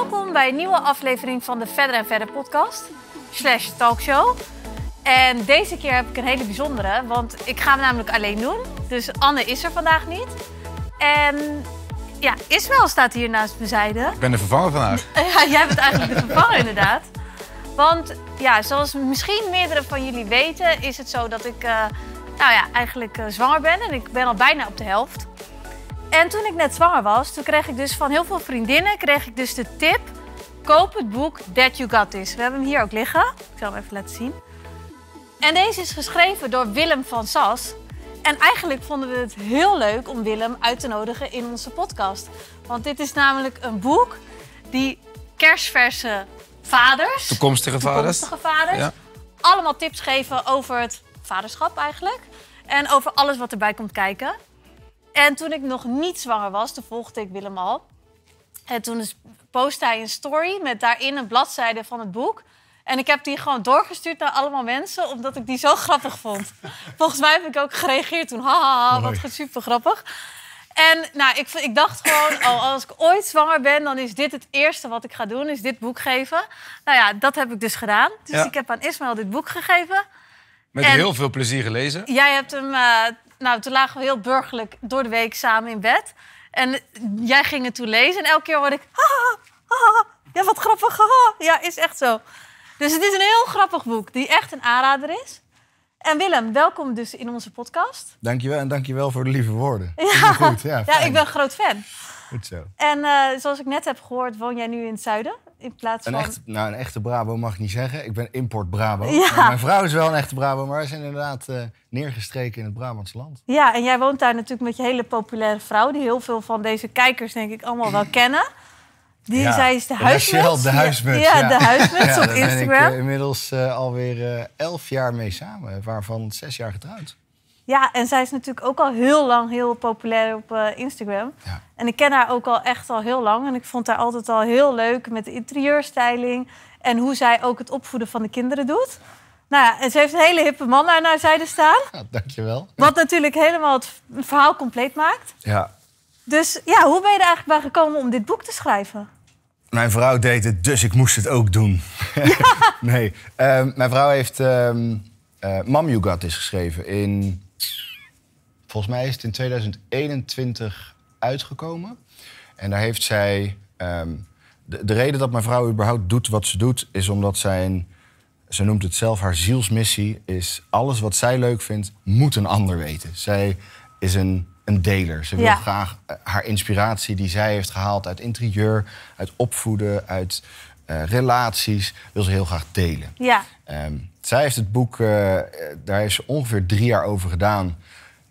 Welkom bij een nieuwe aflevering van de Verder en Verder podcast slash talkshow. En deze keer heb ik een hele bijzondere, want ik ga hem namelijk alleen doen. Dus Anne is er vandaag niet. En ja, Ismael staat hier naast mijn zijde. Ik ben de vervanger vandaag. Ja, jij bent eigenlijk de vervanger inderdaad. Want ja, zoals misschien meerdere van jullie weten, is het zo dat ik eh, nou ja, eigenlijk eh, zwanger ben. En ik ben al bijna op de helft. En toen ik net zwanger was, toen kreeg ik dus van heel veel vriendinnen kreeg ik dus de tip... koop het boek That You Got This. We hebben hem hier ook liggen. Ik zal hem even laten zien. En deze is geschreven door Willem van Sas. En eigenlijk vonden we het heel leuk om Willem uit te nodigen in onze podcast. Want dit is namelijk een boek die kerstverse vaders... Toekomstige vaders. Allemaal tips geven over het vaderschap eigenlijk. En over alles wat erbij komt kijken. En toen ik nog niet zwanger was, toen volgde ik Willem al. En toen postte hij een story met daarin een bladzijde van het boek. En ik heb die gewoon doorgestuurd naar allemaal mensen, omdat ik die zo grappig vond. Volgens mij heb ik ook gereageerd toen. Haha, wat super grappig. En nou, ik, ik dacht gewoon, oh, als ik ooit zwanger ben, dan is dit het eerste wat ik ga doen, is dit boek geven. Nou ja, dat heb ik dus gedaan. Dus ik heb aan Ismaël dit boek gegeven. Met heel veel plezier gelezen. Jij hebt hem eh, nou, toen lagen we heel burgerlijk door de week samen in bed. En jij ging het toen lezen. En elke keer word ik... ja, wat grappig. ja, is echt zo. Dus het is een heel grappig boek die echt een aanrader is. En Willem, welkom dus in onze podcast. Dankjewel en dankjewel voor de lieve woorden. Ja, goed. Ja, ja ik ben groot fan. En eh, zoals ik net heb gehoord, woon jij nu in het zuiden? In plaats van... nou, een echte Brabo mag ik niet zeggen. Ik ben import Brabo. Ja. mijn vrouw is wel een echte Brabo, maar wij zijn inderdaad eh, neergestreken in het Brabantse land. Ja, en jij woont daar natuurlijk met je hele populaire vrouw... die heel veel van deze kijkers denk ik allemaal wel kennen. Die, Zij is de huismuts. de huismuts. Ja, de huismuts op Instagram. Daar ben ik eh, inmiddels alweer elf jaar mee samen, waarvan zes jaar getrouwd. Ja, en zij is natuurlijk ook al heel lang heel populair op eh, Instagram. Ja. En ik ken haar ook al echt al heel lang. En ik vond haar altijd al heel leuk met de interieurstyling. En hoe zij ook het opvoeden van de kinderen doet. Nou ja, en ze heeft een hele hippe man aan haar zijde staan. Ja, dankjewel. Wat natuurlijk helemaal het verhaal compleet maakt. Ja. Dus ja, hoe ben je er eigenlijk bij gekomen om dit boek te schrijven? Mijn vrouw deed het, dus ik moest het ook doen. nee, ehm, mijn vrouw heeft um, uh, geschreven in Volgens mij is het in 2021 uitgekomen. En daar heeft zij. Ehm, de, reden dat mijn vrouw überhaupt doet wat ze doet, is omdat zij. ze noemt het zelf haar zielsmissie. Is alles wat zij leuk vindt, moet een ander weten. Zij is een, een deler. Ze wil graag eh, haar inspiratie die zij heeft gehaald uit interieur, uit opvoeden, uit eh, relaties, wil ze heel graag delen. Ja. Ehm, zij heeft het boek, eh, daar heeft ze ongeveer drie jaar over gedaan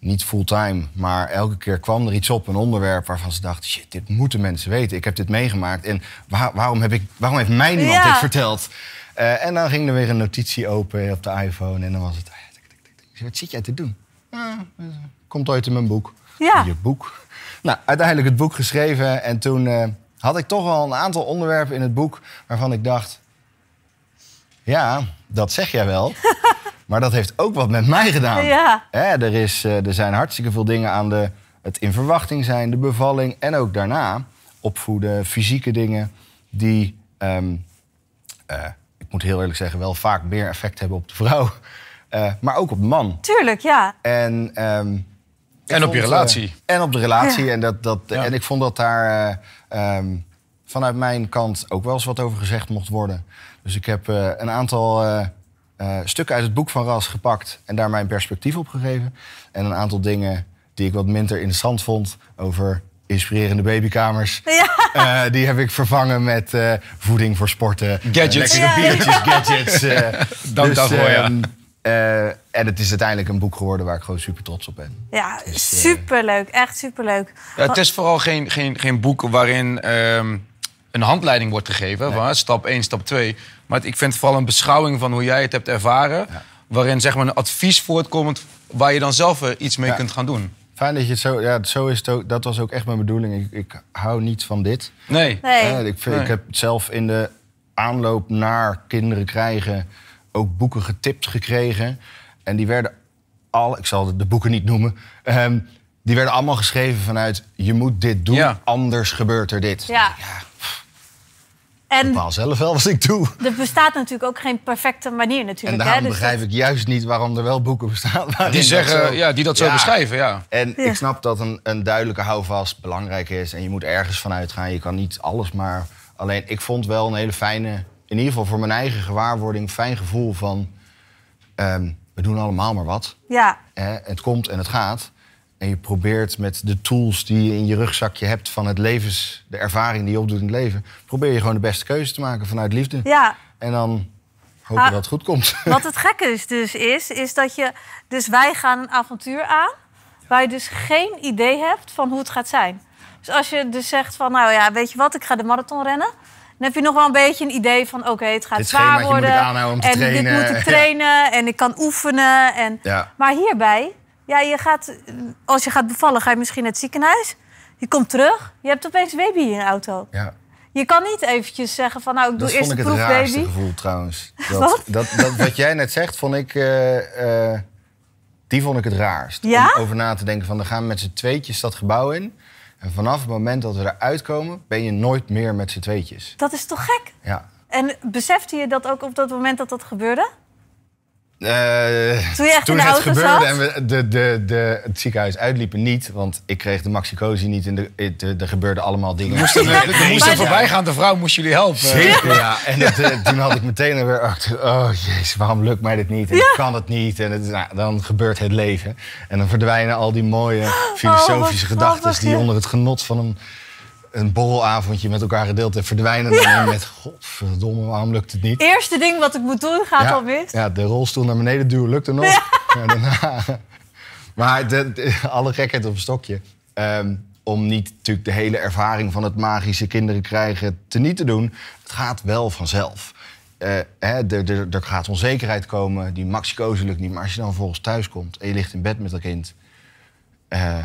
niet fulltime, maar elke keer kwam er iets op, een onderwerp waarvan ze dachten: shit, dit moeten mensen weten. Ik heb dit meegemaakt en waarom, heb ik, waarom heeft mij niemand dit verteld? Eh, en dan ging er weer een notitie open op de iPhone en dan was het: ah, wat zit jij te doen? Eh, komt ooit in mijn boek. Ja. Je boek. Nou, uiteindelijk het boek geschreven en toen eh, had ik toch wel een aantal onderwerpen in het boek waarvan ik dacht: ja, dat zeg jij wel. Maar dat heeft ook wat met mij gedaan. Ja. Hè, er, is, eh, er zijn hartstikke veel dingen aan de, het in verwachting zijn, de bevalling en ook daarna opvoeden, fysieke dingen die, ehm, eh, ik moet heel eerlijk zeggen, wel vaak meer effect hebben op de vrouw, eh, maar ook op de man. Tuurlijk, ja. En, ehm, en op je relatie. en op de relatie. En, dat, dat, en ik vond dat daar ehm, vanuit mijn kant ook wel eens wat over gezegd mocht worden. Dus ik heb een aantal eh, stukken uit het boek van Ras gepakt en daar mijn perspectief op gegeven. En een aantal dingen die ik wat minder interessant vond over inspirerende babykamers. Eh, die heb ik vervangen met eh, voeding voor sporten. Gadgets. biertjes, gadgets. Dank dus, daarvoor, ja. Ehm, en het is uiteindelijk een boek geworden waar ik gewoon super trots op ben. Ja, super dus, superleuk. Echt superleuk. Ja, het is vooral geen, geen, geen boek waarin... Ehm, een handleiding wordt gegeven. Van, stap 1, stap 2. Maar ik vind vooral een beschouwing van hoe jij het hebt ervaren. Waarin zeg maar, een advies voortkomt waar je dan zelf eh, iets mee kunt gaan doen. Fijn dat je het zo... Ja, zo is ook, dat was ook echt mijn bedoeling. Ik, ik hou niet van dit. Nee. Eh, ik, ik heb zelf in de aanloop naar kinderen krijgen... ook boeken getipt gekregen. En die werden al... Ik zal de boeken niet noemen. Ehm, die werden allemaal geschreven vanuit... je moet dit doen, anders gebeurt er dit. ja en bepaal zelf wel wat ik doe. Er bestaat natuurlijk ook geen perfecte manier natuurlijk. En daarom dus begrijp ik juist niet waarom er wel boeken bestaan. Die, zeggen, dat zo... ja, die dat zo beschrijven, ja. En ik snap dat een, een duidelijke houvast belangrijk is. En je moet ergens vanuit gaan. Je kan niet alles maar... Alleen, ik vond wel een hele fijne... In ieder geval voor mijn eigen gewaarwording... fijn gevoel van... Ehm, we doen allemaal maar wat. Ja. het komt en het gaat. En je probeert met de tools die je in je rugzakje hebt van het leven, de ervaring die je opdoet in het leven, probeer je gewoon de beste keuze te maken vanuit liefde. Ja. En dan hopen we ah, dat het goed komt. Wat het gekke is dus is, is dat je. Dus wij gaan een avontuur aan, waar je dus geen idee hebt van hoe het gaat zijn. Dus als je dus zegt van, nou ja, weet je wat, ik ga de marathon rennen. Dan heb je nog wel een beetje een idee van, oké, het gaat zwaar worden. Moet ik om te en dit moet ik trainen en ik kan oefenen. En... Ja. Maar hierbij ja, je gaat, als je gaat bevallen, ga je misschien naar het ziekenhuis. Je komt terug, je hebt opeens baby in je auto. Ja. Je kan niet eventjes zeggen van, nou, ik doe eerst de proefbaby. Dat vond ik het raarste gevoel trouwens. Dat, wat? Dat, wat jij net zegt, vond ik... Eh, eh, die vond ik het raarst. Ja? Om over na te denken van, dan gaan we met z'n tweetjes dat gebouw in. En vanaf het moment dat we eruit komen, ben je nooit meer met z'n tweetjes. Dat is toch gek? Ja. En besefte je dat ook op dat moment dat dat gebeurde? Eh, toen toen het gebeurde en we de, de, de, het ziekenhuis uitliepen niet, want ik kreeg de maxicosi niet en de, er gebeurden allemaal dingen. Moesten, ja, er De voorbijgaande vrouw moest jullie helpen. Zeker, ja. En dat, eh, toen had ik meteen weer oh jezus, waarom lukt mij dit niet? En kan het niet? En nou, dan gebeurt het leven. En dan verdwijnen al die mooie oh, filosofische gedachten die onder het genot van een een borrelavondje met elkaar gedeeld en verdwijnen. dan En met, godverdomme, waarom lukt het niet? Eerste ding wat ik moet doen gaat al mis. Ja, de rolstoel naar beneden duwen er nog. Ja. Maar de, de, alle gekheid op een stokje. Ehm, om niet natuurlijk de hele ervaring van het magische kinderen krijgen te niet te doen. Het gaat wel vanzelf. Eh, hè, er gaat onzekerheid komen, die maxicose lukt niet. Maar als je dan volgens thuis komt en je ligt in bed met dat kind... Uh,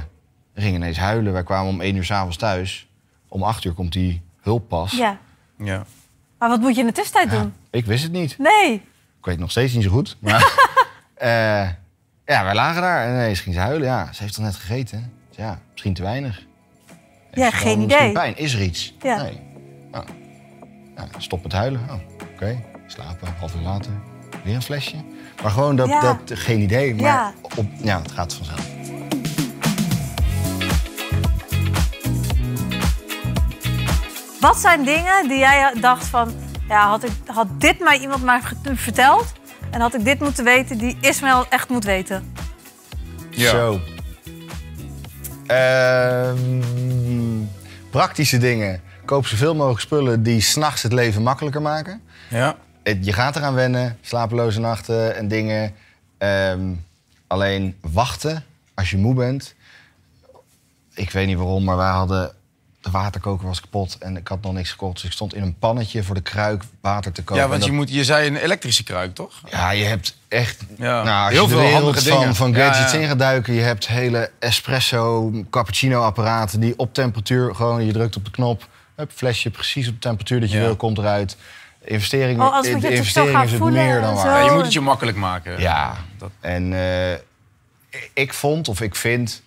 ging ineens huilen. Wij kwamen om één uur s'avonds thuis om acht uur komt die hulppas. Ja. ja. Maar wat moet je in de tussentijd doen? Ik wist het niet. Nee. Ik weet nog steeds niet zo goed. Maar, eh, ja, wij lagen daar en ineens ging ze huilen. Ja, ze heeft toch net gegeten? ja, misschien te weinig. ja, geen idee. pijn? Is er iets? Ja. Nee. Nou, stop met huilen. Oh, Oké, slapen, half uur later. Weer een flesje. Maar gewoon dat, dat geen idee. Maar ja. Op, ja, het gaat vanzelf. Wat zijn dingen die jij dacht van... Ja, had, ik, had dit mij iemand maar verteld... en had ik dit moeten weten die Ismaël echt moet weten? Ja. Zo. Ehm, praktische dingen. Koop zoveel mogelijk spullen die s'nachts het leven makkelijker maken. Ja. Je gaat eraan wennen, slapeloze nachten en dingen. Ehm, alleen wachten als je moe bent. Ik weet niet waarom, maar wij hadden de waterkoker was kapot en ik had nog niks gekocht. Dus ik stond in een pannetje voor de kruik water te koken. Ja, want je, moet, je zei een elektrische kruik, toch? Ja, je hebt echt ja. nou, heel veel handige van, van gadgets in Je hebt hele espresso, cappuccino apparaten die op temperatuur gewoon... Je drukt op de knop, het flesje precies op de temperatuur dat je wil, komt eruit. Investeringen, oh, als de investering is het meer dan waar. je moet het je makkelijk maken. Ja, dat... en eh, ik vond of ik vind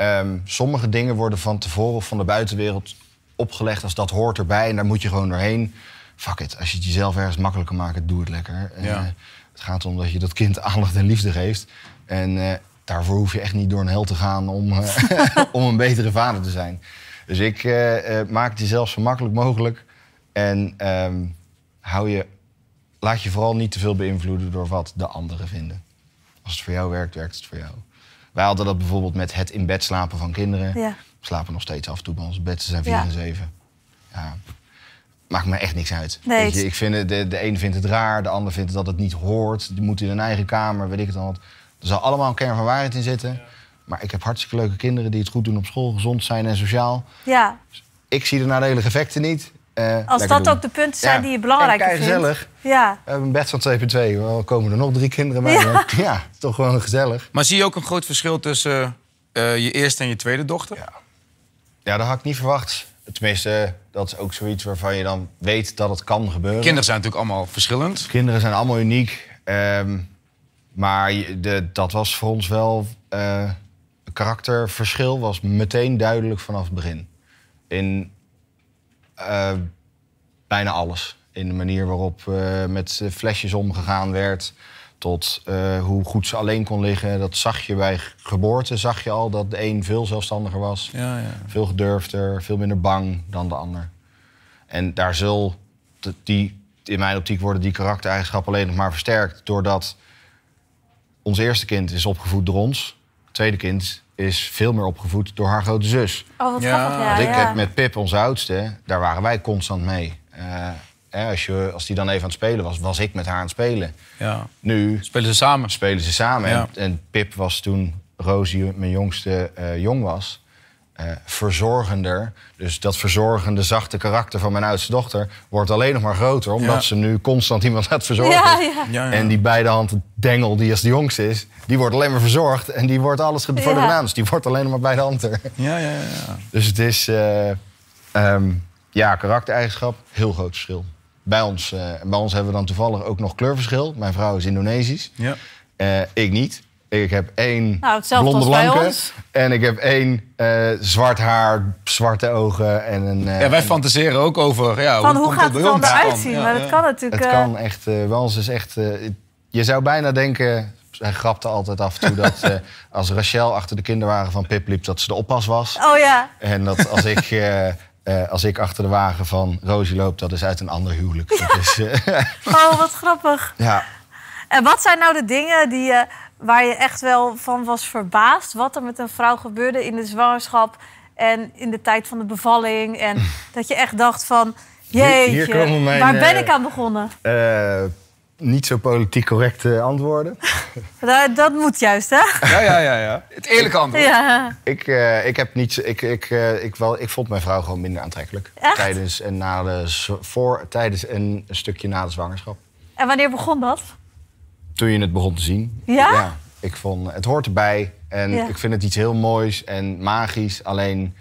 Ehm, sommige dingen worden van tevoren of van de buitenwereld opgelegd als dat hoort erbij. En daar moet je gewoon doorheen. Fuck it. Als je het jezelf ergens makkelijker maakt, doe het lekker. Eh, het gaat erom dat je dat kind aandacht en liefde geeft. En eh, daarvoor hoef je echt niet door een hel te gaan om, eh, om een betere vader te zijn. Dus ik maak het jezelf zo makkelijk mogelijk. En ehm, hou je, laat je vooral niet te veel beïnvloeden door wat de anderen vinden. Als het voor jou werkt, werkt het voor jou. Wij hadden dat bijvoorbeeld met het in bed slapen van kinderen. Ja. We slapen nog steeds af en toe bij ons bed. Ze zijn vier en zeven. Ja. Maakt me echt niks uit. ik vind de, de een vindt het raar, de ander vindt dat het niet hoort. Die moet in hun eigen kamer, weet ik het al wat. Er zal allemaal een kern van waarheid in zitten. Maar ik heb hartstikke leuke kinderen die het goed doen op school, gezond zijn en sociaal. Ja. Ik zie de nadelige effecten niet. Eh, Als dat ook de punten zijn die je belangrijk vindt. gezellig. Ja. We hebben een bed van 2 2. We komen er nog drie kinderen bij. Ja. toch gewoon gezellig. Maar zie je ook een groot verschil tussen eh, je eerste en je tweede dochter? Ja. ja, dat had ik niet verwacht. Tenminste, dat is ook zoiets waarvan je dan weet dat het kan gebeuren. Kinderen zijn natuurlijk allemaal verschillend. Kinderen zijn allemaal uniek. Ehm, maar de, dat was voor ons wel... Uh, karakterverschil was meteen duidelijk vanaf het begin. In eh, bijna alles. In de manier waarop eh, met eh, flesjes omgegaan werd. Tot hoe goed ze alleen kon liggen. Dat zag je bij geboorte. Zag je al dat de een veel zelfstandiger was. Ja, ja. Veel gedurfder, veel minder bang dan de ander. En daar zul die, in mijn optiek worden die karaktereigenschappen alleen nog maar versterkt. Doordat ons eerste kind is opgevoed door ons. tweede kind is veel meer opgevoed door haar grote zus. Oh, wat ja. grappig, ja. Want ik heb met Pip, onze oudste, daar waren wij constant mee. Eh, als, je, als die dan even aan het spelen was, was ik met haar aan het spelen. Ja. Nu... Spelen ze samen. Spelen ze samen. En, Pip was toen Rosie, mijn jongste, eh, jong was... Eh, verzorgender. Dus dat verzorgende, zachte karakter van mijn oudste dochter wordt alleen nog maar groter. Omdat ze nu constant iemand gaat verzorgen. Ja, ja. En die beide handen dengel, die als de jongste is, die wordt alleen maar verzorgd. En die wordt alles voor de naam. Dus die wordt alleen nog maar bij de hand. Ja, ja, ja. Dus het is, eh, ehm, ja, karaktereigenschap, heel groot verschil. Bij ons, eh, bij ons hebben we dan toevallig ook nog kleurverschil. Mijn vrouw is Indonesisch. Ja. ik niet. Ik heb één nou, blonde blanke. En ik heb één eh, zwart haar, zwarte ogen en een... Eh, ja, wij fantaseren ook over ja, van, hoe, hoe gaat het dan eruit zien. maar dat kan natuurlijk... Het kan eh, echt... Uh, is echt... je zou bijna denken... Hij grapte altijd af en toe dat als Rachel achter de kinderwagen van Pip liep... dat ze de oppas was. Oh ja. En dat als ik... als ik achter de wagen van Rosie loop, dat is uit een ander huwelijk. Ja. oh, wat grappig. Ja. En wat zijn nou de dingen die je waar je echt wel van was verbaasd wat er met een vrouw gebeurde in de zwangerschap en in de tijd van de bevalling. En dat je echt dacht van, jeetje, hier, waar ben eh, ik aan begonnen? Eh, niet zo politiek correcte eh, antwoorden. dat, dat, moet juist, hè? Ja, ja, ja. ja. Het eerlijke antwoord. Ja. Ik, ik, heb niet, ik, ik, ik, wel, ik vond mijn vrouw gewoon minder aantrekkelijk. Tijdens en na de, voor, tijdens en een stukje na de zwangerschap. En wanneer begon dat? toen je het begon te zien. Ja? ja ik vond, het hoort erbij. En ik vind het iets heel moois en magisch. Alleen,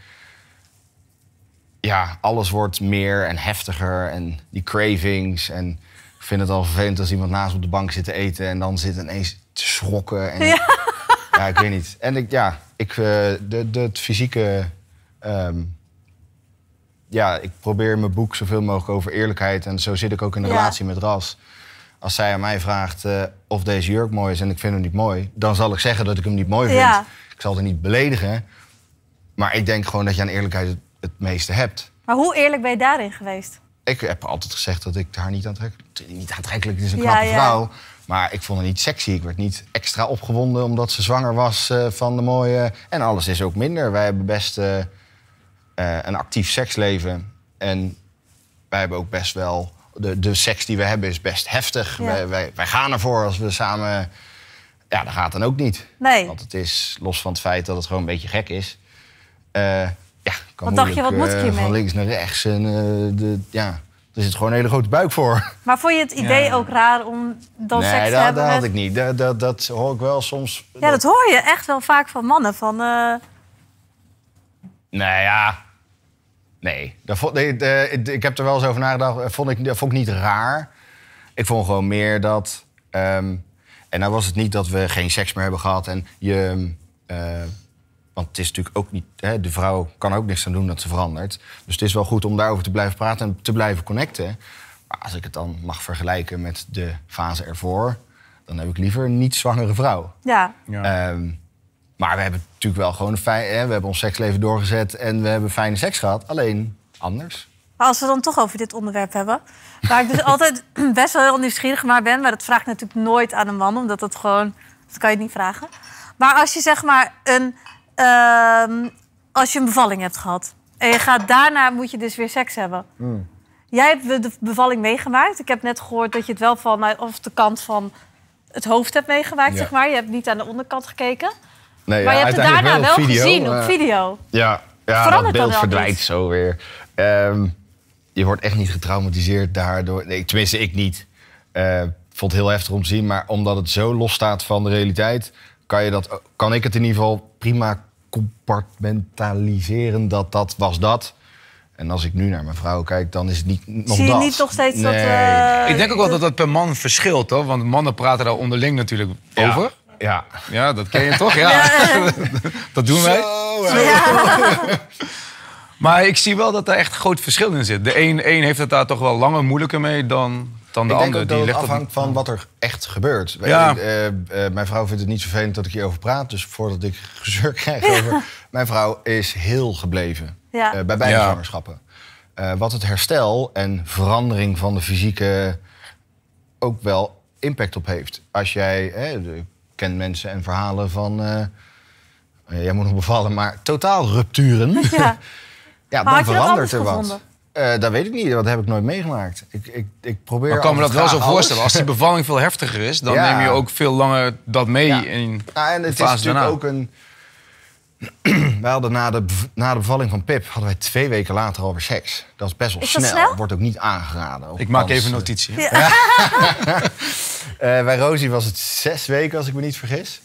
ja, alles wordt meer en heftiger. En die cravings. En ik vind het al vervelend als iemand naast op de bank zit te eten... en dan zit ineens te schrokken. En, ja. ik weet niet. En ik, ja, ik, eh, de, de, het fysieke... Ehm, ja, ik probeer mijn boek zoveel mogelijk over eerlijkheid. En zo zit ik ook in de relatie met Ras. Als zij aan mij vraagt eh, of deze jurk mooi is en ik vind hem niet mooi, dan zal ik zeggen dat ik hem niet mooi vind. Ik zal het niet beledigen. Maar ik denk gewoon dat je aan eerlijkheid het, meeste hebt. Maar hoe eerlijk ben je daarin geweest? Ik heb altijd gezegd dat ik haar niet aantrekkelijk... Niet aantrekkelijk, het is een knappe vrouw. Maar ik vond haar niet sexy. Ik werd niet extra opgewonden omdat ze zwanger was eh, van de mooie... En alles is ook minder. Wij hebben best eh, een actief seksleven. En wij hebben ook best wel de, de seks die we hebben is best heftig. Wij, wij, wij, gaan ervoor als we samen... Ja, dat gaat dan ook niet. Nee. Want het is, los van het feit dat het gewoon een beetje gek is... Eh, ja, kan wat dacht je, wat moet ik eh, hiermee? van links naar rechts. En, eh, de, ja, er zit gewoon een hele grote buik voor. Maar vond je het idee ook raar om dan seks te hebben? Nee, dat had ik niet. Dat, dat, dat, hoor ik wel soms. Ja, dat... hoor je echt wel vaak van mannen. Van, Nou ja, Nee, ik heb er wel eens over nagedacht. Dat vond ik, dat vond ik niet raar. Ik vond gewoon meer dat. Ehm, en nou was het niet dat we geen seks meer hebben gehad en je. Ehm, eh, want het is natuurlijk ook niet. Hè, de vrouw kan ook niks aan doen dat ze verandert. Dus het is wel goed om daarover te blijven praten en te blijven connecten. Maar als ik het dan mag vergelijken met de fase ervoor, dan heb ik liever een niet-zwangere vrouw. Ja. Ehm, maar we hebben natuurlijk wel gewoon fijn, hè, we hebben ons seksleven doorgezet en we hebben fijne seks gehad. Alleen anders. als we dan toch over dit onderwerp hebben, waar ik dus altijd best wel heel nieuwsgierig naar ben, maar dat vraag ik natuurlijk nooit aan een man, omdat dat gewoon, dat kan je niet vragen. Maar als je zeg maar een, ehm, als je een bevalling hebt gehad en je gaat daarna moet je dus weer seks hebben. Hmm. Jij hebt de bevalling meegemaakt. Ik heb net gehoord dat je het wel van, eh, of de kant van het hoofd hebt meegemaakt, zeg maar. Je hebt niet aan de onderkant gekeken maar je hebt het daarna wel, gezien op video. Ja, ja het dat beeld verdwijnt zo weer. Ehm, je wordt echt niet getraumatiseerd daardoor. Nee, tenminste, ik niet. Uh, vond het heel heftig om te zien. Maar omdat het zo los staat van de realiteit... kan, je dat, kan ik het in ieder geval prima compartmentaliseren. Dat dat was dat. En als ik nu naar mijn vrouw kijk, dan is het niet nog Zie je niet toch steeds dat... Uh, ik denk ook wel eh, dat dat per man verschilt, hoor. Want mannen praten daar onderling natuurlijk ja. over ja. ja, dat ken je toch? Ja. dat doen wij. maar ik zie wel dat er echt groot verschil in zit. De een, een heeft het daar toch wel langer moeilijker mee dan, dan de ander. die het afhangt van wat er echt gebeurt. Ja. Eh, eh, mijn vrouw vindt het niet vervelend dat ik hierover praat. Dus voordat ik gezeur krijg over... Mijn vrouw is heel gebleven eh, bij beide zwangerschappen. wat het herstel en verandering van de fysieke ook wel impact op heeft. Als jij, ken mensen en verhalen van... Eh, eh, jij moet nog bevallen, maar totaal rupturen. Ja, ja dan verandert er wat. Uh, dat weet ik niet, dat heb ik nooit meegemaakt. Ik, ik, ik probeer. Maar kan me dat wel zo voorstellen? Als die bevalling veel heftiger is, dan neem je ook veel langer dat mee in. Ja, en het is natuurlijk daarna. ook een. wij hadden na de, na de bevalling van Pip hadden wij twee weken later over seks. Dat is best wel snel. Wordt ook niet aangeraden. ik maak even eh, notitie. Ja. Eh, bij Rosie was het zes weken, als ik me niet vergis.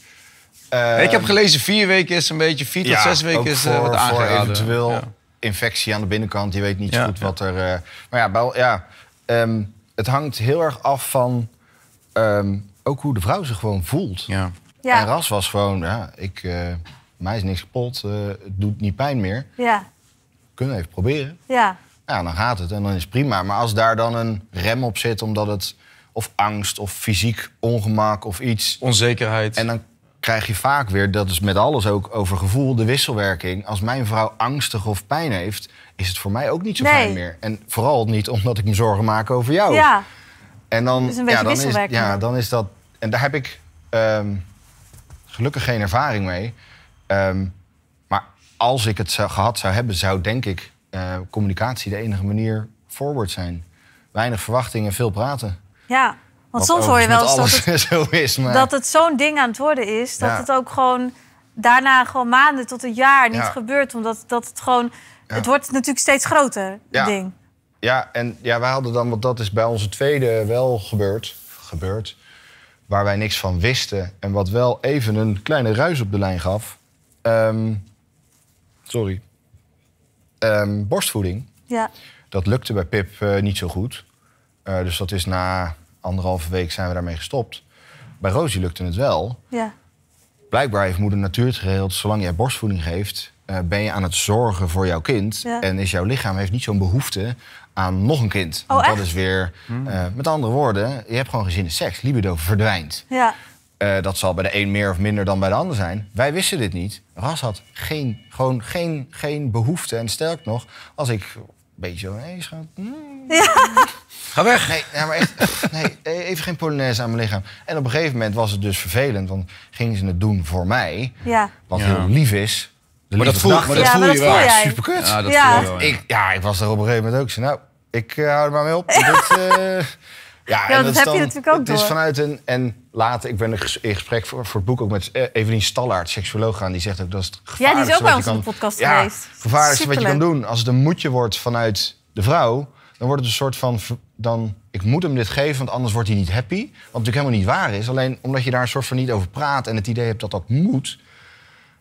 Eh, ik heb gelezen vier weken is een beetje, vier tot zes weken is uh, wat aangeraden. eventueel infectie aan de binnenkant. Je weet niet goed wat er. maar ja, ja ehm, het hangt heel erg af van ehm, ook hoe de vrouw zich gewoon voelt. Ja. En Ras was gewoon, ja, ik mij is niks kapot, eh, het doet niet pijn meer. Ja. Kunnen we even proberen. Ja. Ja, dan gaat het en dan is het prima. Maar als daar dan een rem op zit, omdat het of angst of fysiek ongemak of iets. Onzekerheid. En dan krijg je vaak weer, dat is met alles ook over gevoel, de wisselwerking. Als mijn vrouw angstig of pijn heeft, is het voor mij ook niet zo fijn meer. En vooral niet omdat ik me zorgen maak over jou. Ja. En dan, is ja, dan is, ja, dan is dat. En daar heb ik ehm, gelukkig geen ervaring mee. Ehm, maar als ik het gehad zou hebben, zou denk ik eh, communicatie de enige manier forward zijn. Weinig verwachtingen, veel praten. Ja, want soms hoor je wel dat het, zo is, maar... dat het zo'n ding aan het worden is. Dat het ook gewoon daarna gewoon maanden tot een jaar niet gebeurt. Omdat dat het gewoon... Het wordt natuurlijk steeds groter, Ja. ding. Ja, en ja, wij hadden dan... Want dat is bij onze tweede wel gebeurd. Gebeurd. Waar wij niks van wisten. En wat wel even een kleine ruis op de lijn gaf. Um, sorry. Ehm, borstvoeding. Ja. Dat lukte bij Pip eh, niet zo goed. Eh, dus dat is na anderhalve week zijn we daarmee gestopt. Bij Rosie lukte het wel. Ja. Blijkbaar heeft moeder natuur het geregeld. Zolang jij borstvoeding geeft, eh, ben je aan het zorgen voor jouw kind. En is jouw lichaam heeft niet zo'n behoefte aan nog een kind. Oh, dat is weer, hmm. met andere woorden, je hebt gewoon gezinnen seks. Libido verdwijnt. Ja. Eh, dat zal bij de een meer of minder dan bij de ander zijn. Wij wisten dit niet. Ras had geen, gewoon geen, geen behoefte. En sterk nog, als ik een beetje zo... ineens hmm. ja. Ga weg! Nee, maar echt, nee, even geen polonaise aan mijn lichaam. En op een gegeven moment was het dus vervelend. Want gingen ze het doen voor mij. Ja. Wat heel lief is. Maar dat, voel, maar dat, ja, dat je wel. Super Ja, dat Voel je wel, ja. Ik, ja, ik was er op een gegeven moment ook. Zo, nou, ik eh, hou er maar mee op. Dit, eh, ja, ja dat, heb je natuurlijk ook Het is vanuit een... En later, ik ben in gesprek voor, voor het boek ook met eh, Evelien Stallaert, seksuoloog aan. Die zegt ook dat is het gevaarlijkste Ja, die is ook bij ons op de podcast ja, geweest. Het gevaarlijkste wat je kan doen. Als het een moedje wordt vanuit de vrouw, dan wordt het een soort van... Dan, ik moet hem dit geven, want anders wordt hij niet happy. Wat natuurlijk helemaal niet waar is. Alleen omdat je daar een soort van niet over praat en het idee hebt dat dat moet...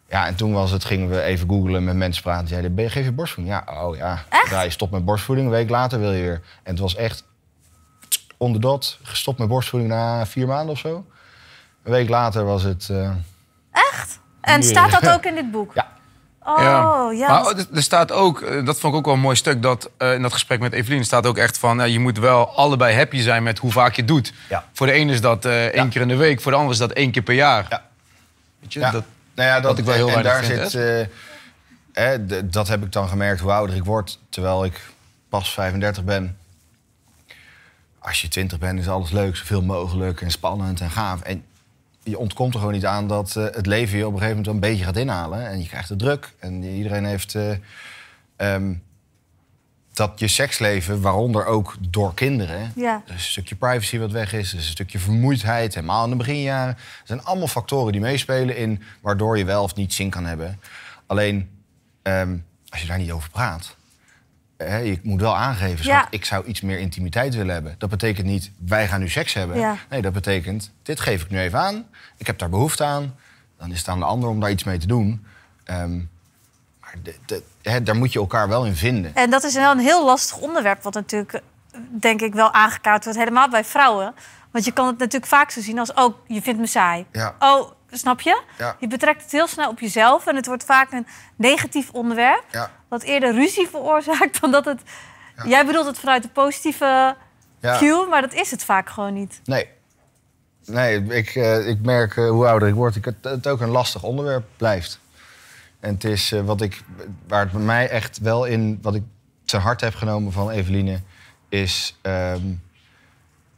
Ja, en toen was het, gingen we even googlen met mensen praten. Die zeiden, geef je borstvoeding? Ja, oh ja. Echt? Ja, je stopt met borstvoeding, een week later wil je weer. En het was echt onder gestopt met borstvoeding na vier maanden of zo. Een week later was het. Eh, echt? En staat dat ook in dit boek? Ja. Oh, ja. Maar oh, er staat ook, eh, dat vond ik ook wel een mooi stuk, dat eh, in dat gesprek met Evelien staat ook echt van, je moet wel allebei happy zijn met hoe vaak je doet. Ja. Voor de een is dat één keer in de week, voor de ander is dat één keer per jaar. Ja. Weet je, dat, nou ja, dat, ik wel heel en, en daar zit, hè, dat heb ik dan gemerkt hoe ouder ik word, terwijl ik pas 35 ben als je twintig bent, is alles leuk, zoveel mogelijk en spannend en gaaf. En je ontkomt er gewoon niet aan dat eh, het leven je op een gegeven moment een beetje gaat inhalen. En je krijgt de druk. En iedereen heeft eh, ehm, dat je seksleven, waaronder ook door kinderen. Ja. een stukje privacy wat weg is, is een stukje vermoeidheid, helemaal in de beginjaren. Er zijn allemaal factoren die meespelen in waardoor je wel of niet zin kan hebben. Alleen ehm, als je daar niet over praat, hè, je moet wel aangeven, schat, ik zou iets meer intimiteit willen hebben. Dat betekent niet, wij gaan nu seks hebben. Nee, dat betekent, dit geef ik nu even aan. Ik heb daar behoefte aan. Dan is het aan de ander om daar iets mee te doen. Ehm, maar daar moet je elkaar wel in vinden. En dat is wel een heel lastig onderwerp, wat natuurlijk, denk ik, wel aangekaart wordt, helemaal bij vrouwen. Want je kan het natuurlijk vaak zo zien als, oh, je vindt me saai. Ja. Oh, Snap je? Je betrekt het heel snel op jezelf en het wordt vaak een negatief onderwerp. Ja. Wat eerder ruzie veroorzaakt dan dat het. Jij bedoelt het vanuit de positieve cue, maar dat is het vaak gewoon niet. Nee. Nee, ik, eh, ik merk eh, hoe ouder ik word, dat het ook een lastig onderwerp blijft. En het is eh, wat ik, waar het bij mij echt wel in, wat ik te hard heb genomen van Eveline, is. Ehm,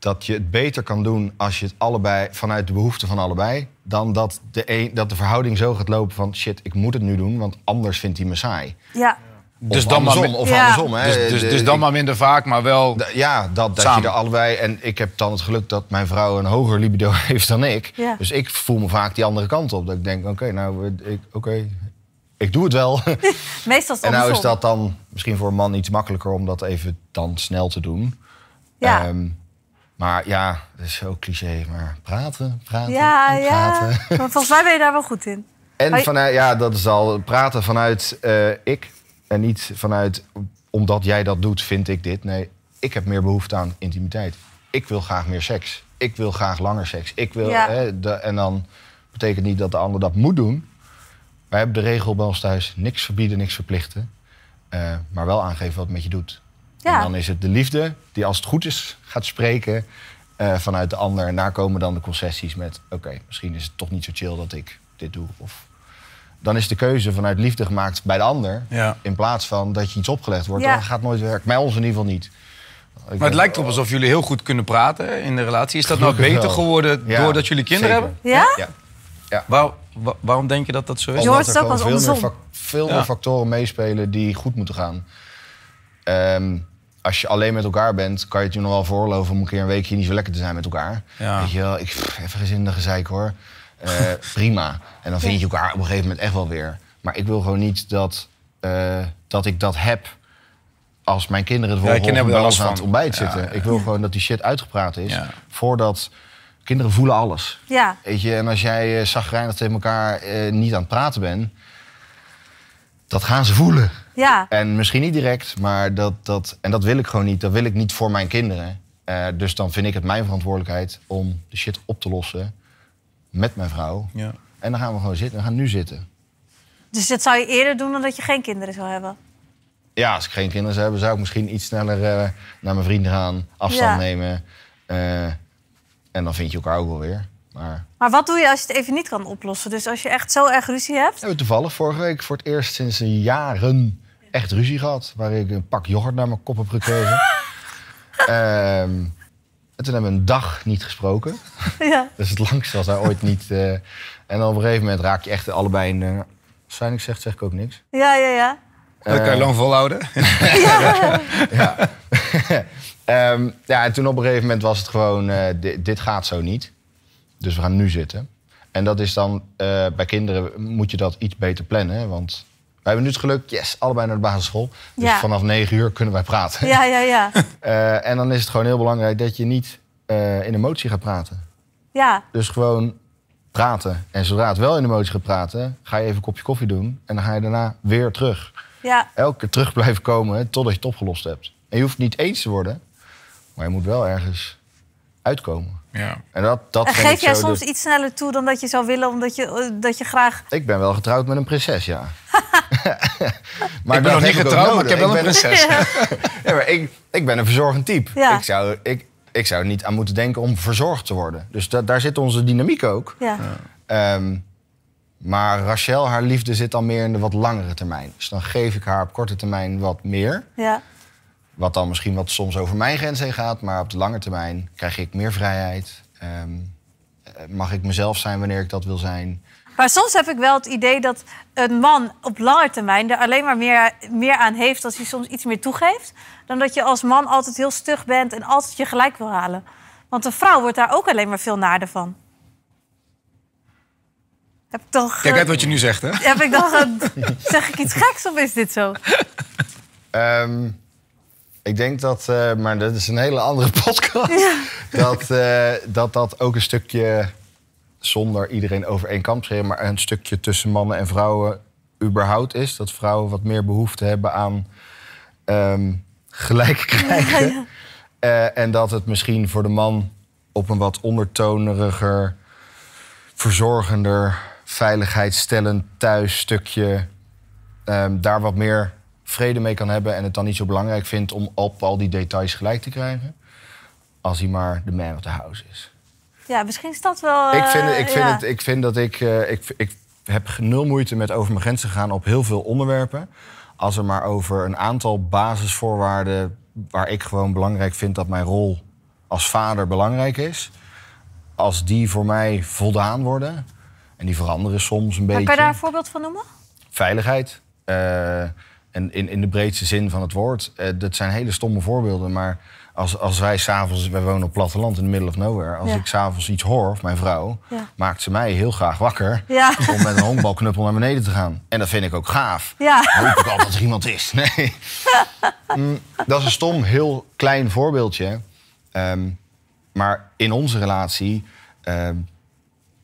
dat je het beter kan doen als je het allebei vanuit de behoeften van allebei. Dan dat de, een, dat de verhouding zo gaat lopen van shit, ik moet het nu doen, want anders vindt hij me saai. Ja. Dus dan andersom, maar, of andersom. Hè. Dus, dus, dus dan maar minder vaak, maar wel. Ja, dat, dat je er allebei. En ik heb dan het geluk dat mijn vrouw een hoger libido heeft dan ik. Ja. Dus ik voel me vaak die andere kant op. Dat ik denk, oké, nou, ik, ik doe het wel. Meestal is En nou is dat dan misschien voor een man iets makkelijker om dat even dan snel te doen. Ja. Ehm, maar ja, dat is zo cliché. Maar praten, praten, praten. Ja, volgens mij ben je daar wel goed in. En vanuit, ja, dat is al praten vanuit eh, ik. En niet vanuit omdat jij dat doet, vind ik dit. Nee, ik heb meer behoefte aan intimiteit. Ik wil graag meer seks. Ik wil graag langer seks. Ik wil, hè, en dan betekent niet dat de ander dat moet doen. Wij hebben de regel bij ons thuis: niks verbieden, niks verplichten. Eh, maar wel aangeven wat het met je doet. Ja. En dan is het de liefde die als het goed is gaat spreken eh, vanuit de ander. En daar komen dan de concessies met... oké, misschien is het toch niet zo chill dat ik dit doe. Of dan is de keuze vanuit liefde gemaakt bij de ander... in plaats van dat je iets opgelegd wordt. Ja. Dan gaat nooit werken. Bij ons in ieder geval niet. maar het lijkt erop alsof jullie heel goed kunnen praten in de relatie. Is dat nou beter geworden doordat jullie kinderen hebben? Ja? ja. waarom denk je dat dat zo is? Je hoort het ook als veel, meer, veel meer factoren meespelen die goed moeten gaan. Ehm, als je alleen met elkaar bent, kan je het je nog wel voorloven om een keer een weekje niet zo lekker te zijn met elkaar. Weet je wel, ik, pff, even gezinnen gezeik hoor. Eh, prima. En dan vind je elkaar op een gegeven moment echt wel weer. Maar ik wil gewoon niet dat, eh, dat ik dat heb als mijn kinderen het volgende ja, hebben aan het ontbijt zitten. ik wil gewoon dat die shit uitgepraat is voordat... Kinderen voelen alles. Ja. Weet je, en als jij uh, zagrijnig tegen elkaar niet aan het praten bent... dat gaan ze voelen. Ja. En misschien niet direct, maar dat, dat, en dat wil ik gewoon niet. Dat wil ik niet voor mijn kinderen. Eh, dus dan vind ik het mijn verantwoordelijkheid om de shit op te lossen met mijn vrouw. Ja. En dan gaan we gewoon zitten. We gaan nu zitten. Dus dat zou je eerder doen dan dat je geen kinderen zou hebben? Ja, als ik geen kinderen zou hebben, zou ik misschien iets sneller eh, naar mijn vrienden gaan, afstand nemen. Uh, en dan vind je elkaar ook wel weer. Maar... maar wat doe je als je het even niet kan oplossen? Dus als je echt zo erg ruzie hebt? Ja, toevallig vorige week voor het eerst sinds jaren echt ruzie gehad. Waar ik een pak yoghurt naar mijn kop heb gekregen. um, en toen hebben we een dag niet gesproken. Ja. dat is het langste als hij ooit niet... Eh, en dan op een gegeven moment raak je echt allebei in. Uh, eh, als zij zegt, zeg ik ook niks. Ja, ja, ja. Eh, dat kan je lang volhouden. ja. ja. Ehm, ja, en toen op een gegeven moment was het gewoon... Dit, dit gaat zo niet. Dus we gaan nu zitten. En dat is dan... bij kinderen moet je dat iets beter plannen. Want we hebben nu het geluk, yes, allebei naar de basisschool. Dus vanaf negen uur kunnen wij praten. Ja, ja, ja. Eh, en dan is het gewoon heel belangrijk dat je niet eh, in emotie gaat praten. Ja. Dus gewoon praten. En zodra het wel in emotie gaat praten, ga je even een kopje koffie doen. En dan ga je daarna weer terug. Ja. Elke keer terug blijven komen totdat je het opgelost hebt. En je hoeft niet eens te worden, maar je moet wel ergens uitkomen. Ja. En dat, dat en geef jij soms iets sneller toe dan dat je zou willen, omdat je, eh, dat je graag. Ik ben wel getrouwd met een prinses, ja. maar ik ben nog niet getrouwd, ik heb wel een prinses. ja. maar ik, ik ben een verzorgend type. Ik, zou, ik, ik zou er niet aan moeten denken om verzorgd te worden. Dus da daar zit onze dynamiek ook. Ja. Ehm, maar Rachel, haar liefde zit al meer in de wat langere termijn. Dus dan geef ik haar op korte termijn wat meer. Ja. Wat dan misschien wat soms over mijn grens heen gaat, maar op de lange termijn krijg ik meer vrijheid. Ehm, eh, mag ik mezelf zijn wanneer ik dat wil zijn. Maar soms heb ik wel het idee dat een man op lange termijn er alleen maar meer, meer aan heeft als hij soms iets meer toegeeft. Dan dat je als man altijd heel stug bent en altijd je gelijk wil halen. Want een vrouw wordt daar ook alleen maar veel naarder van. Heb ik toch. Kijk uit wat je nu zegt, hè? Heb ik dan. zeg ik iets geks of is dit zo? Um... Ik denk dat, eh, maar dat is een hele andere podcast. Dat, eh, dat dat ook een stukje, zonder iedereen over één kamp scheren, maar een stukje tussen mannen en vrouwen überhaupt is. Dat vrouwen wat meer behoefte hebben aan um, gelijk krijgen. Eh, en dat het misschien voor de man op een wat ondertoneriger, verzorgender, veiligheidsstellend thuisstukje ehm, daar wat meer vrede mee kan hebben en het dan niet zo belangrijk vindt om op al die details gelijk te krijgen. Als hij maar de man of the house is. Ja, misschien is dat wel. ik, vind, eh, ik, vind het, ik vind dat ik, eh, ik, ik heb nul moeite met over mijn grenzen gaan op heel veel onderwerpen. Als er maar over een aantal basisvoorwaarden waar ik gewoon belangrijk vind dat mijn rol als vader belangrijk is. Als die voor mij voldaan worden, en die veranderen soms een beetje. Kan je daar een voorbeeld van noemen? Veiligheid. Eh, en in, in de breedste zin van het woord, eh, dat zijn hele stomme voorbeelden. Maar als, als wij s'avonds, wij wonen op platteland in de middle of nowhere. Als ja. ik s'avonds iets hoor, of mijn vrouw, maakt ze mij heel graag wakker om met een honkbalknuppel naar beneden te gaan. En dat vind ik ook gaaf. Ja. Dan hoop ik altijd dat er iemand is. Nee. Mm, dat is een stom, heel klein voorbeeldje. Ehm, maar in onze relatie, ehm,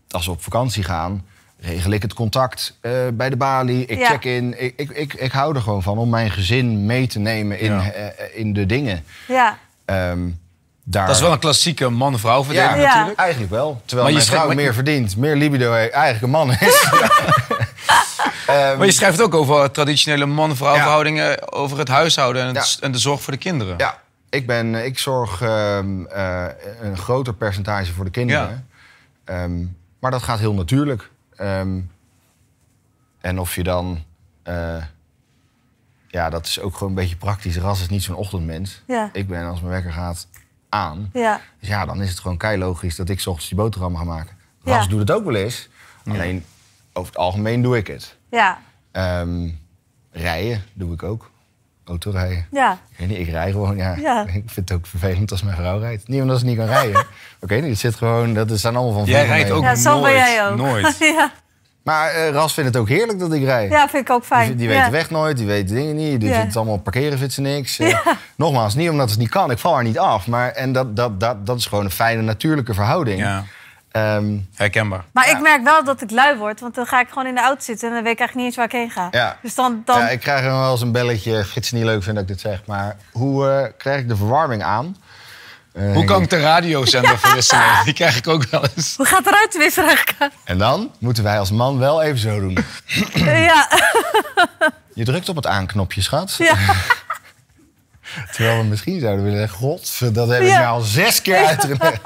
als we op vakantie gaan, regel ik het contact eh, bij de balie. Ik check in. Ik, ik, ik, ik, hou er gewoon van om mijn gezin mee te nemen in, eh, in de dingen. Ja. Ehm, daar... Dat is wel een klassieke man-vrouw ja, natuurlijk. Eigenlijk wel. Terwijl maar mijn vrouw meer verdient, meer libido e- eigenlijk een man is. um, maar je schrijft ook over traditionele man-vrouw verhoudingen... over het huishouden en, de zorg voor de kinderen. Ja, ik, ben, ik zorg ehm, eh, een groter percentage voor de kinderen. maar dat gaat heel natuurlijk. Ehm, en of je dan. Eh, ja, dat is ook gewoon een beetje praktisch. Ras is niet zo'n ochtendmens. Ja. Ik ben als mijn wekker gaat aan. Ja. Dus ja, dan is het gewoon kei logisch dat ik s ochtends die boterham ga maken. Ras doet het ook wel eens. Alleen over het algemeen doe ik het. Ja. Um, rijden doe ik ook rijden. Ja. Ik ik rij gewoon, ja. Ik vind het ook vervelend als mijn vrouw rijdt. Niet omdat ze niet kan rijden. Oké, okay, het zit gewoon, dat zijn allemaal van Jij rijdt ook ja, nooit. Zo ben jij ook. Nooit. ja. Maar eh, Ras vindt het ook heerlijk dat ik rijd. Ja, vind ik ook fijn. Die, weet de weg nooit, die weet dingen niet. Die ja. vindt het allemaal parkeren, vindt ze niks. Eh, nogmaals, niet omdat het niet kan. Ik val haar niet af. Maar en dat, dat, dat, dat is gewoon een fijne, natuurlijke verhouding. Ehm, Herkenbaar. Maar ja. ik merk wel dat ik lui word, want dan ga ik gewoon in de auto zitten en dan weet ik eigenlijk niet eens waar ik heen ga. Ja. Dus dan, dan... ja ik krijg wel eens een belletje. Gids niet leuk vind dat ik dit zeg, maar hoe eh, krijg ik de verwarming aan? Eh, hoe kan ik de radiozender ja. verwisselen? Die krijg ik ook wel eens. Hoe gaat eruit wisselen. eigenlijk En dan moeten wij als man wel even zo doen. Eh, ja. Je drukt op het aanknopje, schat. Ja. Terwijl we misschien zouden willen zeggen... God, dat heb ik nu al zes keer uitgelegd.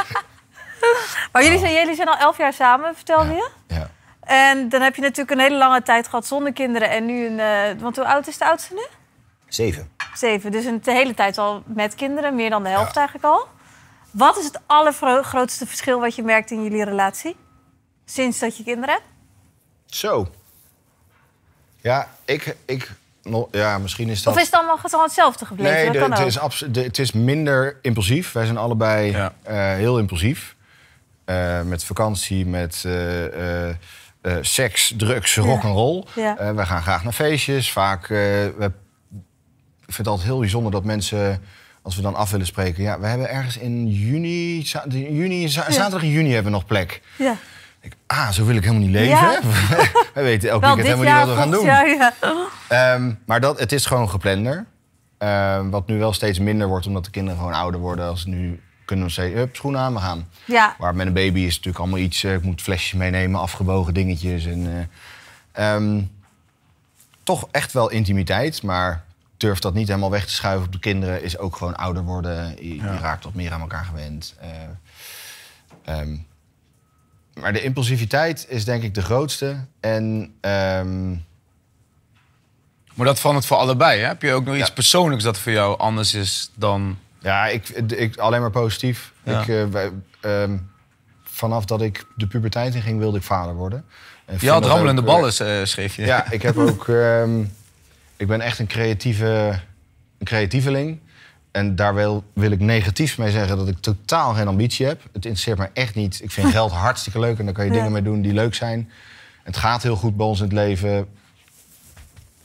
Maar jullie oh. zijn, jullie zijn al elf jaar samen, vertel je? Ja. En dan heb je natuurlijk een hele lange tijd gehad zonder kinderen. En nu een. Eh, want hoe oud is de oudste nu? Zeven. Zeven. Dus een, de hele tijd al met kinderen, meer dan de helft eigenlijk al. Wat is het allergrootste verschil wat je merkt in jullie relatie? Sinds dat je kinderen hebt? Zo. Ja, ik. ik ja, misschien is dat. Of is het allemaal, hetzelfde gebleven? Nee, het, is de, het, is minder impulsief. Wij zijn allebei eh, heel impulsief. Eh, met vakantie, met eh, eh, seks, drugs, rock'n'roll. Ja. ja. we gaan graag naar feestjes. Vaak, we, ik vind het altijd heel bijzonder dat mensen, als we dan af willen spreken... Ja, we hebben ergens in juni, juni zaterdag in juni hebben we nog plek. Ja. ah, zo wil ik helemaal niet leven. we weten elke week helemaal niet wat we gaan doen. Ehm, maar dat, het is gewoon geplander. Ehm, wat nu wel steeds minder wordt, omdat de kinderen gewoon ouder worden. Als nu kunnen we ze up, eh, schoenen aan, we gaan. Ja. Waar met een baby is natuurlijk allemaal iets, eh, ik moet flesjes meenemen, afgebogen dingetjes. En, eh, ehm, toch echt wel intimiteit, maar durf dat niet helemaal weg te schuiven op de kinderen. Is ook gewoon ouder worden. Je, raakt wat meer aan elkaar gewend. Ehm. maar de impulsiviteit is denk ik de grootste. En, ehm, Maar dat van het voor allebei. Hè? Heb je ook nog iets persoonlijks dat voor jou anders is dan ja, ik, ik, alleen maar positief. Ik, eh, ehm, vanaf dat ik de puberteit in ging, wilde ik vader worden. En je had rammelende ballen, eh, schreef je. Ja, ik heb ook... Ehm, ik ben echt een creatieve, een creatieveling. En daar wil, wil ik negatief mee zeggen dat ik totaal geen ambitie heb. Het interesseert me echt niet. Ik vind geld hartstikke leuk en daar kan je dingen mee doen die leuk zijn. Het gaat heel goed bij ons in het leven.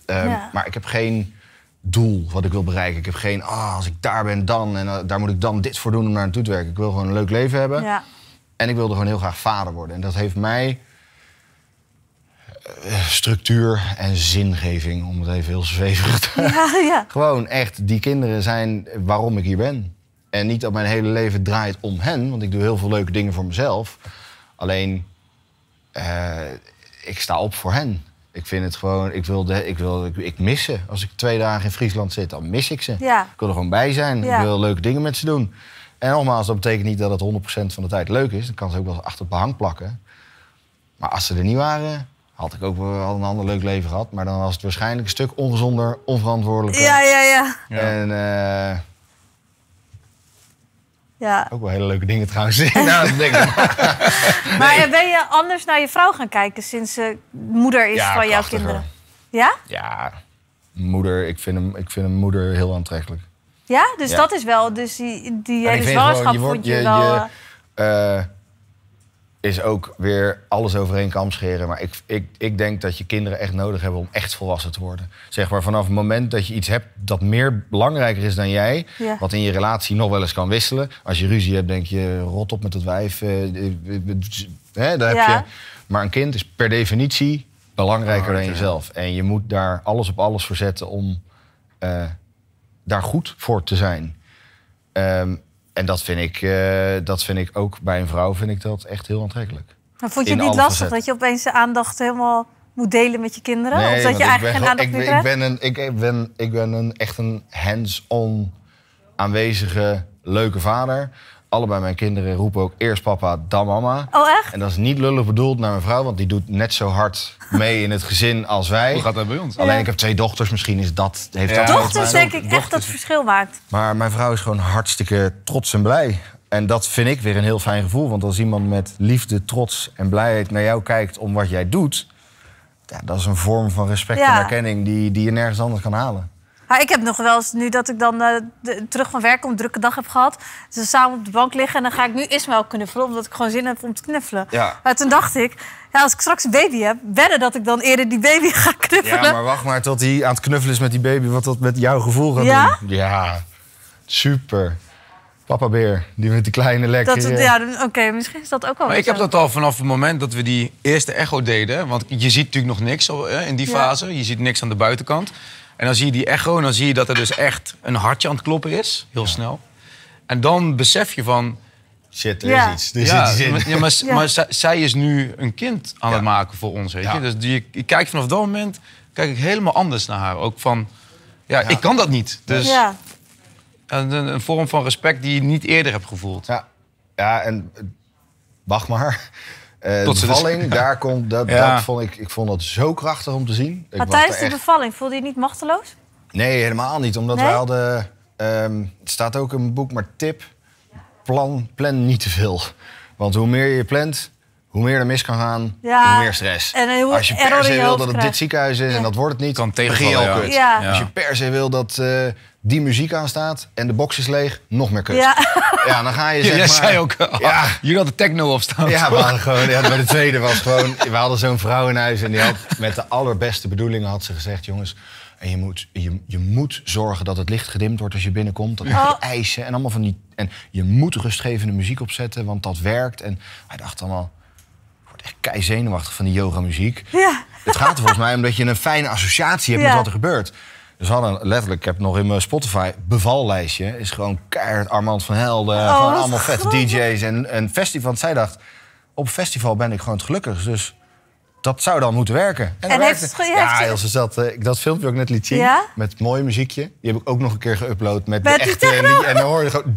Ehm, maar ik heb geen doel wat ik wil bereiken. Ik heb geen, ah, als ik daar ben dan en eh, daar moet ik dan dit voor doen om naar naartoe te werken. Ik wil gewoon een leuk leven hebben. Ja. En ik wilde gewoon heel graag vader worden. En dat heeft mij eh, structuur en zingeving, om het even heel zweverig te ja, ja. Gewoon echt, die kinderen zijn waarom ik hier ben. En niet dat mijn hele leven draait om hen, want ik doe heel veel leuke dingen voor mezelf. Alleen, eh, ik sta op voor hen. Ik vind het gewoon, ik wil, de, ik, wil ik, ik, Als ik twee dagen in Friesland zit, dan mis ik ze. Ik wil er gewoon bij zijn. Ik wil leuke dingen met ze doen. En nogmaals, dat betekent niet dat het 100% van de tijd leuk is. Dan kan ze ook wel achter de behang plakken. Maar als ze er niet waren, had ik ook wel een ander leuk leven gehad. Maar dan was het waarschijnlijk een stuk ongezonder, onverantwoordelijker. Ja, ja, ja. En eh, ja. Ook wel hele leuke dingen trouwens. nou, dat denk maar ben je anders naar je vrouw gaan kijken sinds ze moeder is van jouw kinderen? Ja? Ja, moeder. Ik vind, hem, ik vind hem moeder heel aantrekkelijk. Ja, dus dat is wel. Dus die, die hele eh, zwangerschap vond je, wel. Je, eh, eh, is ook weer alles overheen kam scheren. Maar ik, ik, ik denk dat je kinderen echt nodig hebben om echt volwassen te worden. Zeg maar vanaf het moment dat je iets hebt dat meer belangrijker is dan jij... wat in je relatie nog wel eens kan wisselen. Als je ruzie hebt, denk je, rot op met het wijf. Eh, daar heb je. Maar een kind is per definitie belangrijker dan jezelf. En je moet daar alles op alles voor zetten om daar goed voor te zijn. En dat vind, ik, eh, dat vind ik ook bij een vrouw vind ik dat echt heel aantrekkelijk. Maar vond je het niet lastig dat je opeens de aandacht helemaal moet delen met je kinderen? Nee, of dat je eigenlijk geen aandacht ik, meer ik ben, een, ik, ben, ik ben een echt een hands-on aanwezige, leuke vader allebei mijn kinderen roepen ook eerst papa, dan mama. Oh, echt? En dat is niet lullig bedoeld naar mijn vrouw, want die doet net zo hard mee in het gezin als wij. Hoe gaat dat bij ons? Alleen ik heb twee dochters, misschien is dat... Heeft ja. dat dochters denk ik echt dat verschil maakt. Maar mijn vrouw is gewoon hartstikke trots en blij. En dat vind ik weer een heel fijn gevoel. Want als iemand met liefde, trots en blijheid naar jou kijkt om wat jij doet... Ja, dat is een vorm van respect en erkenning die, die je nergens anders kan halen. Maar ik heb nog wel eens nu dat ik dan eh, de, terug van werk om een drukke dag heb gehad. Dus samen op de bank liggen en dan ga ik nu Ismaël knuffelen. Omdat ik gewoon zin heb om te knuffelen. Ja. Maar toen dacht ik, als ik straks een baby heb, wedden dat ik dan eerder die baby ga knuffelen. Ja, maar wacht maar tot hij aan het knuffelen is met die baby. Wat dat met jouw gevoel gaat doen. Ja, super. Papa Beer, die met die kleine lekker. ja, oké, misschien is dat ook al. Maar ik heb dat al vanaf het moment dat we die eerste echo deden. Want je ziet natuurlijk nog niks in die fase. Je ziet niks aan de buitenkant. En dan zie je die echo en dan zie je dat er dus echt een hartje aan het kloppen is. Heel snel. En dan besef je van... Shit, er is iets. maar, zij, is nu een kind aan het maken voor ons. Weet je? Dus die, ik kijk vanaf dat moment kijk ik helemaal anders naar haar. Ook van, ja, ik kan dat niet. Dus een, een, vorm van respect die je niet eerder hebt gevoeld. Ja, ja en wacht maar. Eh, de bevalling, dus- daar komt, dat, dat vond ik, ik vond dat zo krachtig om te zien. Maar tijdens de bevalling voelde je niet machteloos? Nee, helemaal niet. Omdat nee? wij hadden, het ehm, staat ook in mijn boek, maar tip, plan, plan niet te veel. Want hoe meer je plant, hoe meer er mis kan gaan, hoe meer stress. En als je per se wil dat het eh, dit ziekenhuis is en dat wordt het niet, kan tegenvallen. Al kut. Als je per se wil dat die muziek aanstaat en de box is leeg, nog meer kut. Ja, dan ga je zeg maar... zei ook, oh, Ja, je had de techno op staan. Ja, we hadden gewoon, bij de tweede was gewoon... We hadden zo'n vrouw in huis en die had met de allerbeste bedoelingen had ze gezegd... jongens, en je moet, je, je moet zorgen dat het licht gedimd wordt als je binnenkomt. Dat mag je oh. eisen en allemaal van die... En je moet rustgevende muziek opzetten, want dat werkt. En hij dacht allemaal word echt kei zenuwachtig van die yoga-muziek. Ja. Het gaat er volgens mij om dat je een fijne associatie hebt met wat er gebeurt. Dus hadden letterlijk, ik heb nog in mijn Spotify bevallijstje, is gewoon keihard Armand van Helden, oh, gewoon allemaal vette DJ's en, en festival. Want zij dacht, op festival ben ik gewoon het gelukkigst. Dus dat zou dan moeten werken. En, heeft het Ja, als dat, eh, dat filmpje ook net liet zien. Met mooi muziekje. Die heb ik ook nog een keer geüpload met Met de echte. en. en dan hoor je gewoon...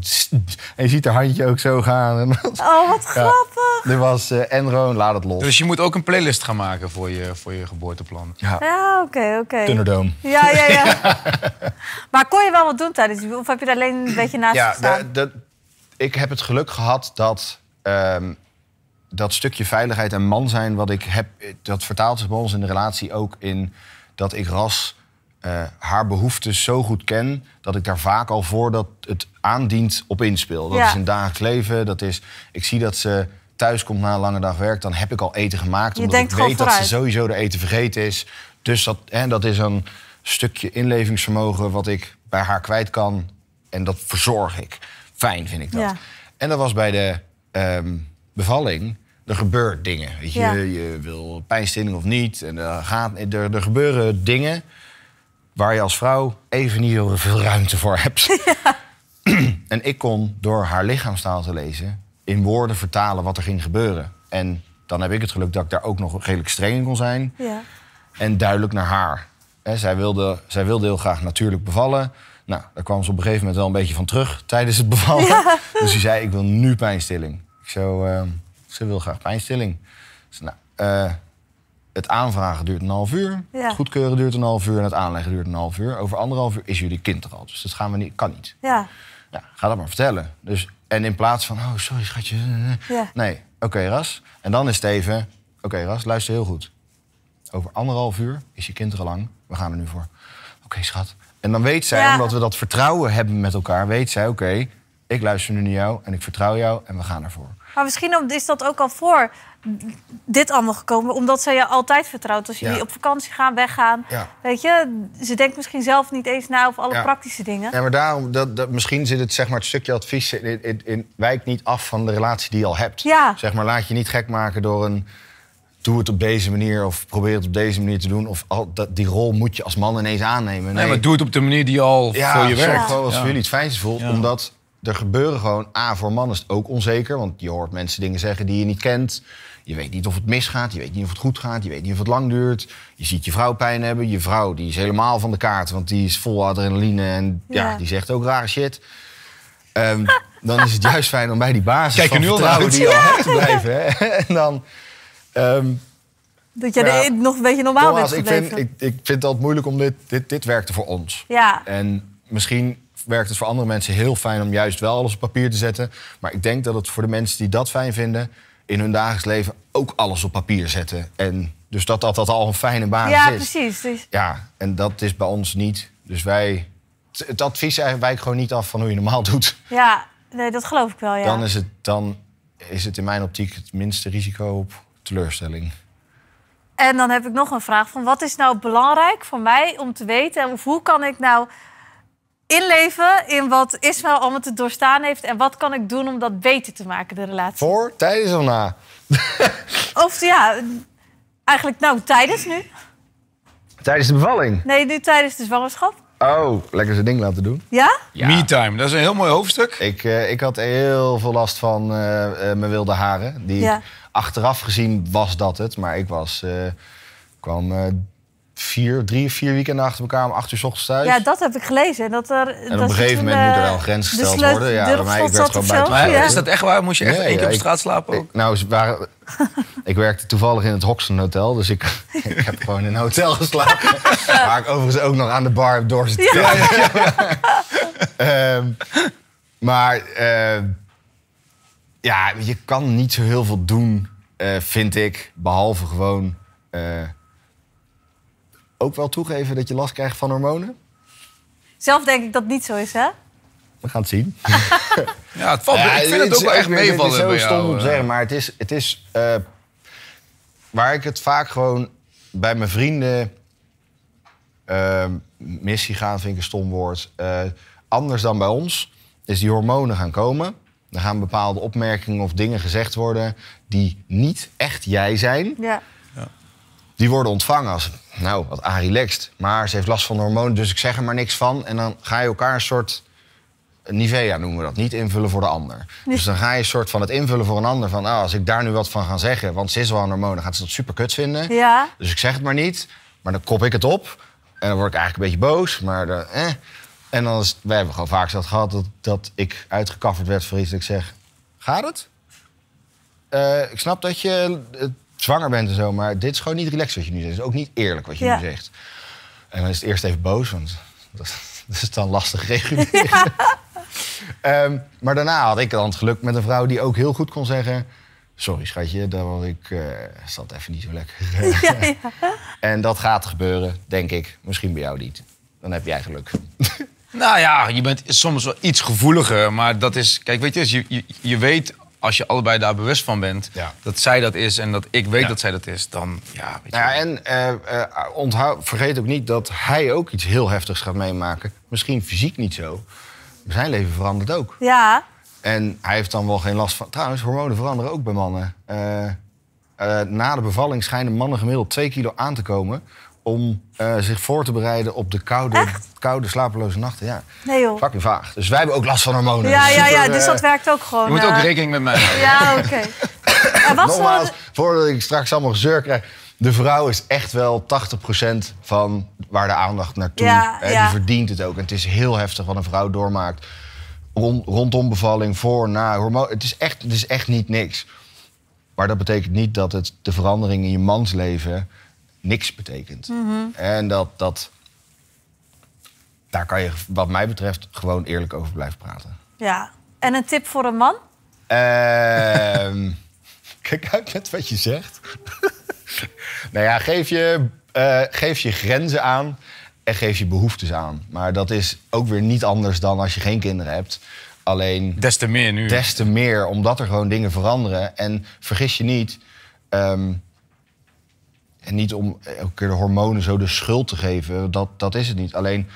en je ziet haar handje ook zo gaan. En Oh, wat grappig. Er was eh, Enron, laat het los. Dus je moet ook een playlist gaan maken voor je, voor je geboorteplan. Ja, Ja, oké, oké. Thunderdome. Ja, ja, ja. maar kon je wel wat doen tijdens Of heb je er alleen een beetje naast Ja, gestaan? ik heb het geluk gehad dat ehm, dat stukje veiligheid en man zijn wat ik heb, dat vertaalt zich bij ons in de relatie ook in dat ik ras eh, haar behoeftes zo goed ken dat ik daar vaak al voor dat het aandient op inspeel. Dat is een dagelijks leven. Dat is, ik zie dat ze thuis komt na een lange dag werk, dan heb ik al eten gemaakt. omdat ik weet dat ze sowieso de eten vergeten is. Dus dat, hè, dat is een stukje inlevingsvermogen wat ik bij haar kwijt kan. En dat verzorg ik. Fijn vind ik dat. En dat was bij de ehm, bevalling er gebeurt dingen. Weet je, je wil pijnstilling of niet. En er, gaat, er, er gebeuren dingen waar je als vrouw even niet heel veel ruimte voor hebt. en ik kon door haar lichaamstaal te lezen in woorden vertalen wat er ging gebeuren. En dan heb ik het geluk dat ik daar ook nog redelijk streng in kon zijn. Ja. En duidelijk naar haar. zij, wilde, zij wilde heel graag natuurlijk bevallen. Nou, daar kwam ze op een gegeven moment wel een beetje van terug tijdens het bevallen. Dus ze zei, ik wil nu pijnstilling. Ik zo, ehm, ze wil graag pijnstilling. nou, eh, het aanvragen duurt een half uur. Het goedkeuren duurt een half uur. En het aanleggen duurt een half uur. Over anderhalf uur is jullie kind er al. Dus dat gaan we niet, kan niet. Ja. Ja, ga dat maar vertellen. Dus, en in plaats van, oh, sorry schatje. Nee, oké Ras. En dan is Steven oké Ras, luister heel goed. Over anderhalf uur is je kind er al lang. We gaan er nu voor. Oké schat. En dan weet zij, omdat we dat vertrouwen hebben met elkaar... weet zij, oké, ik luister nu naar jou en ik vertrouw jou en we gaan ervoor. Maar misschien is dat ook al voor dit allemaal gekomen, omdat ze je altijd vertrouwt. Als jullie op vakantie gaan, weggaan, weet je, ze denkt misschien zelf niet eens na over alle praktische dingen. Ja, maar daarom, dat, dat, misschien zit het, zeg maar, het stukje advies in, in, wijk niet af van de relatie die je al hebt. Zeg maar, laat je niet gek maken door een doe het op deze manier of probeer het op deze manier te doen. Of al, dat, die rol moet je als man ineens aannemen. Nee, maar doe het op de manier die je al voor je werkt. Ja, als jullie het fijnste voelt, omdat er gebeuren gewoon... A, voor mannen is het ook onzeker. Want je hoort mensen dingen zeggen die je niet kent. Je weet niet of het misgaat. Je weet niet of het goed gaat. Je weet niet of het lang duurt. Je ziet je vrouw pijn hebben. Je vrouw die is helemaal van de kaart. Want die is vol adrenaline. En ja, die zegt ook rare shit. Ehm, dan is het juist fijn om bij die basis Kijk, van die al hebt te blijven. En dan... Ehm, dat je nog een beetje normaal Thomas, bent Ik vind, ik, ik vind het altijd moeilijk om dit, dit... Dit werkte voor ons. Ja. En misschien werkt het voor andere mensen heel fijn om juist wel alles op papier te zetten. Maar ik denk dat het voor de mensen die dat fijn vinden, in hun dagelijks leven ook alles op papier zetten. En dus dat dat, dat al een fijne basis is. Ja, precies. Dus- ja, en dat is bij ons niet. Dus wij, het advies wijkt gewoon niet af van hoe je normaal doet. Ja, nee, dat geloof ik wel, ja. Dan is het, dan is het in mijn optiek het minste risico op teleurstelling. En dan heb ik nog een vraag van wat is nou belangrijk voor mij om te weten of hoe kan ik nou inleven in wat Ismaël allemaal te doorstaan heeft... en wat kan ik doen om dat beter te maken, de relatie? Voor, tijdens of na? of ja, eigenlijk nou tijdens nu. Tijdens de bevalling? Nee, nu tijdens de zwangerschap. Oh, lekker zijn ding laten doen. Ja? ja. Me-time, dat is een heel mooi hoofdstuk. Ik, eh, ik had heel veel last van eh, eh, mijn wilde haren. Die Achteraf gezien was dat het, maar ik was, kwam vier, drie of vier weekenden achter elkaar om acht uur s ochtends thuis. Ja, dat heb ik gelezen. Dat er, en dat op een gegeven moment moet er wel een eh, grens gesteld worden. Ja, bij mij, ik werd gewoon buiten. bij Is dat echt waar? Moest je echt één keer op straat slapen? Ik, nou, ik werkte toevallig in het Hoxton Hotel, dus ik, ik heb gewoon in een hotel geslapen. waar ik overigens ook nog aan de bar heb Ja. Ehm, maar ehm, ja, je kan niet zo heel veel doen, eh, vind ik. Behalve gewoon... Eh, ook wel toegeven dat je last krijgt van hormonen? Zelf denk ik dat niet zo is, hè? We gaan het zien. ja, het valt, ik vind het ook wel echt meevallen Het is stom om te eh. zeggen, maar het is... Het is eh, waar ik het vaak gewoon bij mijn vrienden... Uh, missie gaan vind ik een stom woord. anders dan bij ons is die hormonen gaan komen. Er gaan bepaalde opmerkingen of dingen gezegd worden die niet echt jij zijn. Ja. Ja. Die worden ontvangen als nou, wat relaxed. Maar ze heeft last van hormonen, dus ik zeg er maar niks van. En dan ga je elkaar een soort... Eh, Nivea noemen we dat, niet invullen voor de ander. Dus dan ga je een soort van het invullen voor een ander. Van ah, als ik daar nu wat van ga zeggen, want ze is wel een hormoon, dan gaat ze dat super kut vinden. Ja. Dus ik zeg het maar niet. Maar dan kop ik het op. En dan word ik eigenlijk een beetje boos. Maar dan, eh. En dan is, wij hebben gewoon vaak dat gehad dat, dat ik uitgekafferd werd voor iets. ik zeg: Gaat het? Eh, ik snap dat je zwanger bent en zo. Maar dit is gewoon niet relaxed wat je nu zegt. Het is ook niet eerlijk wat je nu zegt. En dan is het eerst even boos, want dat, is dan lastig reguleren. Ehm, maar daarna had ik dan het geluk met een vrouw die ook heel goed kon zeggen... Sorry, schatje, daar was ik, uh, zat even niet zo lekker. en dat gaat gebeuren, denk ik. Misschien bij jou niet. Dan heb jij geluk. nou ja, je bent soms wel iets gevoeliger, maar dat is... Kijk, weet je, je, je, je weet als je allebei daar bewust van bent, dat zij dat is en dat ik weet dat zij dat is, dan ja. Weet je nou en eh, eh, onthoud, vergeet ook niet dat hij ook iets heel heftigs gaat meemaken. Misschien fysiek niet zo, zijn leven verandert ook. Ja. En hij heeft dan wel geen last van. Trouwens, hormonen veranderen ook bij mannen. Eh, na de bevalling schijnen mannen gemiddeld 2 kilo aan te komen om eh, zich voor te bereiden op de koude, koude slapeloze nachten. Ja. Nee joh. Fucking vaag. Dus wij hebben ook last van hormonen. Ja, ja, ja. Dus dat eh, werkt ook gewoon. Je moet ook rekening met mij Ja, oké. Okay. Nogmaals, voordat ik straks allemaal gezeur krijg... De vrouw is echt wel 80% van waar de aandacht naartoe. Ja, hè, ja. Die verdient het ook. En het is heel heftig wat een vrouw doormaakt. Rond, rondom bevalling, voor, na, hormoon. Het is, echt, het is echt niet niks. Maar dat betekent niet dat het de verandering in je mansleven niks betekent. Mhm. En dat, dat, daar kan je, wat mij betreft, gewoon eerlijk over blijven praten. Ja. En een tip voor een man? Ehm, kijk uit met wat je zegt. nou ja, geef je, eh, geef je grenzen aan en geef je behoeftes aan. Maar dat is ook weer niet anders dan als je geen kinderen hebt. Alleen. Des te meer nu. Des te meer, omdat er gewoon dingen veranderen. En vergis je niet, ehm, en niet om eh, elke keer de hormonen zo de schuld te geven. Dat, dat is het niet. Alleen,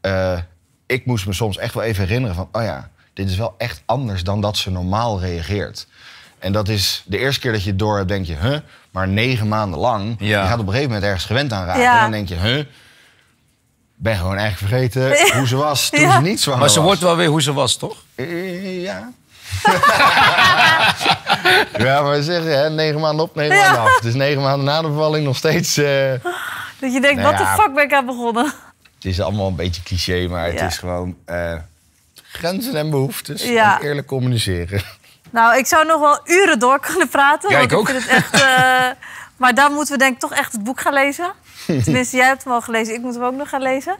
eh, ik moest me soms echt wel even herinneren van... oh ja, dit is wel echt anders dan dat ze normaal reageert. En dat is de eerste keer dat je het door hebt, denk je... hè, maar negen maanden lang, je gaat op een gegeven moment ergens gewend aan raken. En dan denk je, hè, huh? ben gewoon eigenlijk vergeten hoe ze was toen ze niet was. Maar ze wordt wel weer hoe ze was, toch? Eh, ja. ja, maar zeg, hè, negen maanden op, negen maanden af. Dus negen maanden na de bevalling nog steeds... Eh, Dat je denkt, nou wat de fuck ben ik aan begonnen? Het is allemaal een beetje cliché, maar het is gewoon... Eh, grenzen en behoeftes eerlijk communiceren. Nou, ik zou nog wel uren door kunnen praten. Ja, ik ook. Ik echt, eh, maar daar moeten we denk ik toch echt het boek gaan lezen. Tenminste, jij hebt hem al gelezen, ik moet hem ook nog gaan lezen.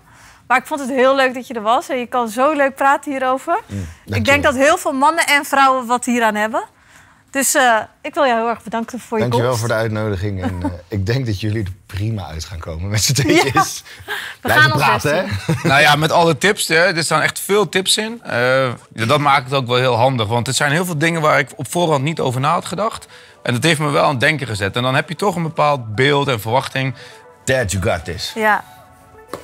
Maar ik vond het heel leuk dat je er was. En je kan zo leuk praten hierover. Mm, ik denk dat heel veel mannen en vrouwen wat hier aan hebben. Dus eh, ik wil jou heel erg bedanken voor je Dankjewel komst. Dankjewel voor de uitnodiging. En, eh, ik denk dat jullie er prima uit gaan komen met z'n tweeën. we Blijven gaan praten, hè? nou ja, met alle tips. Hè, er staan echt veel tips in. Eh, dat maakt het ook wel heel handig. Want het zijn heel veel dingen waar ik op voorhand niet over na had gedacht. En dat heeft me wel aan het denken gezet. En dan heb je toch een bepaald beeld en verwachting. Dad, you got this. Ja,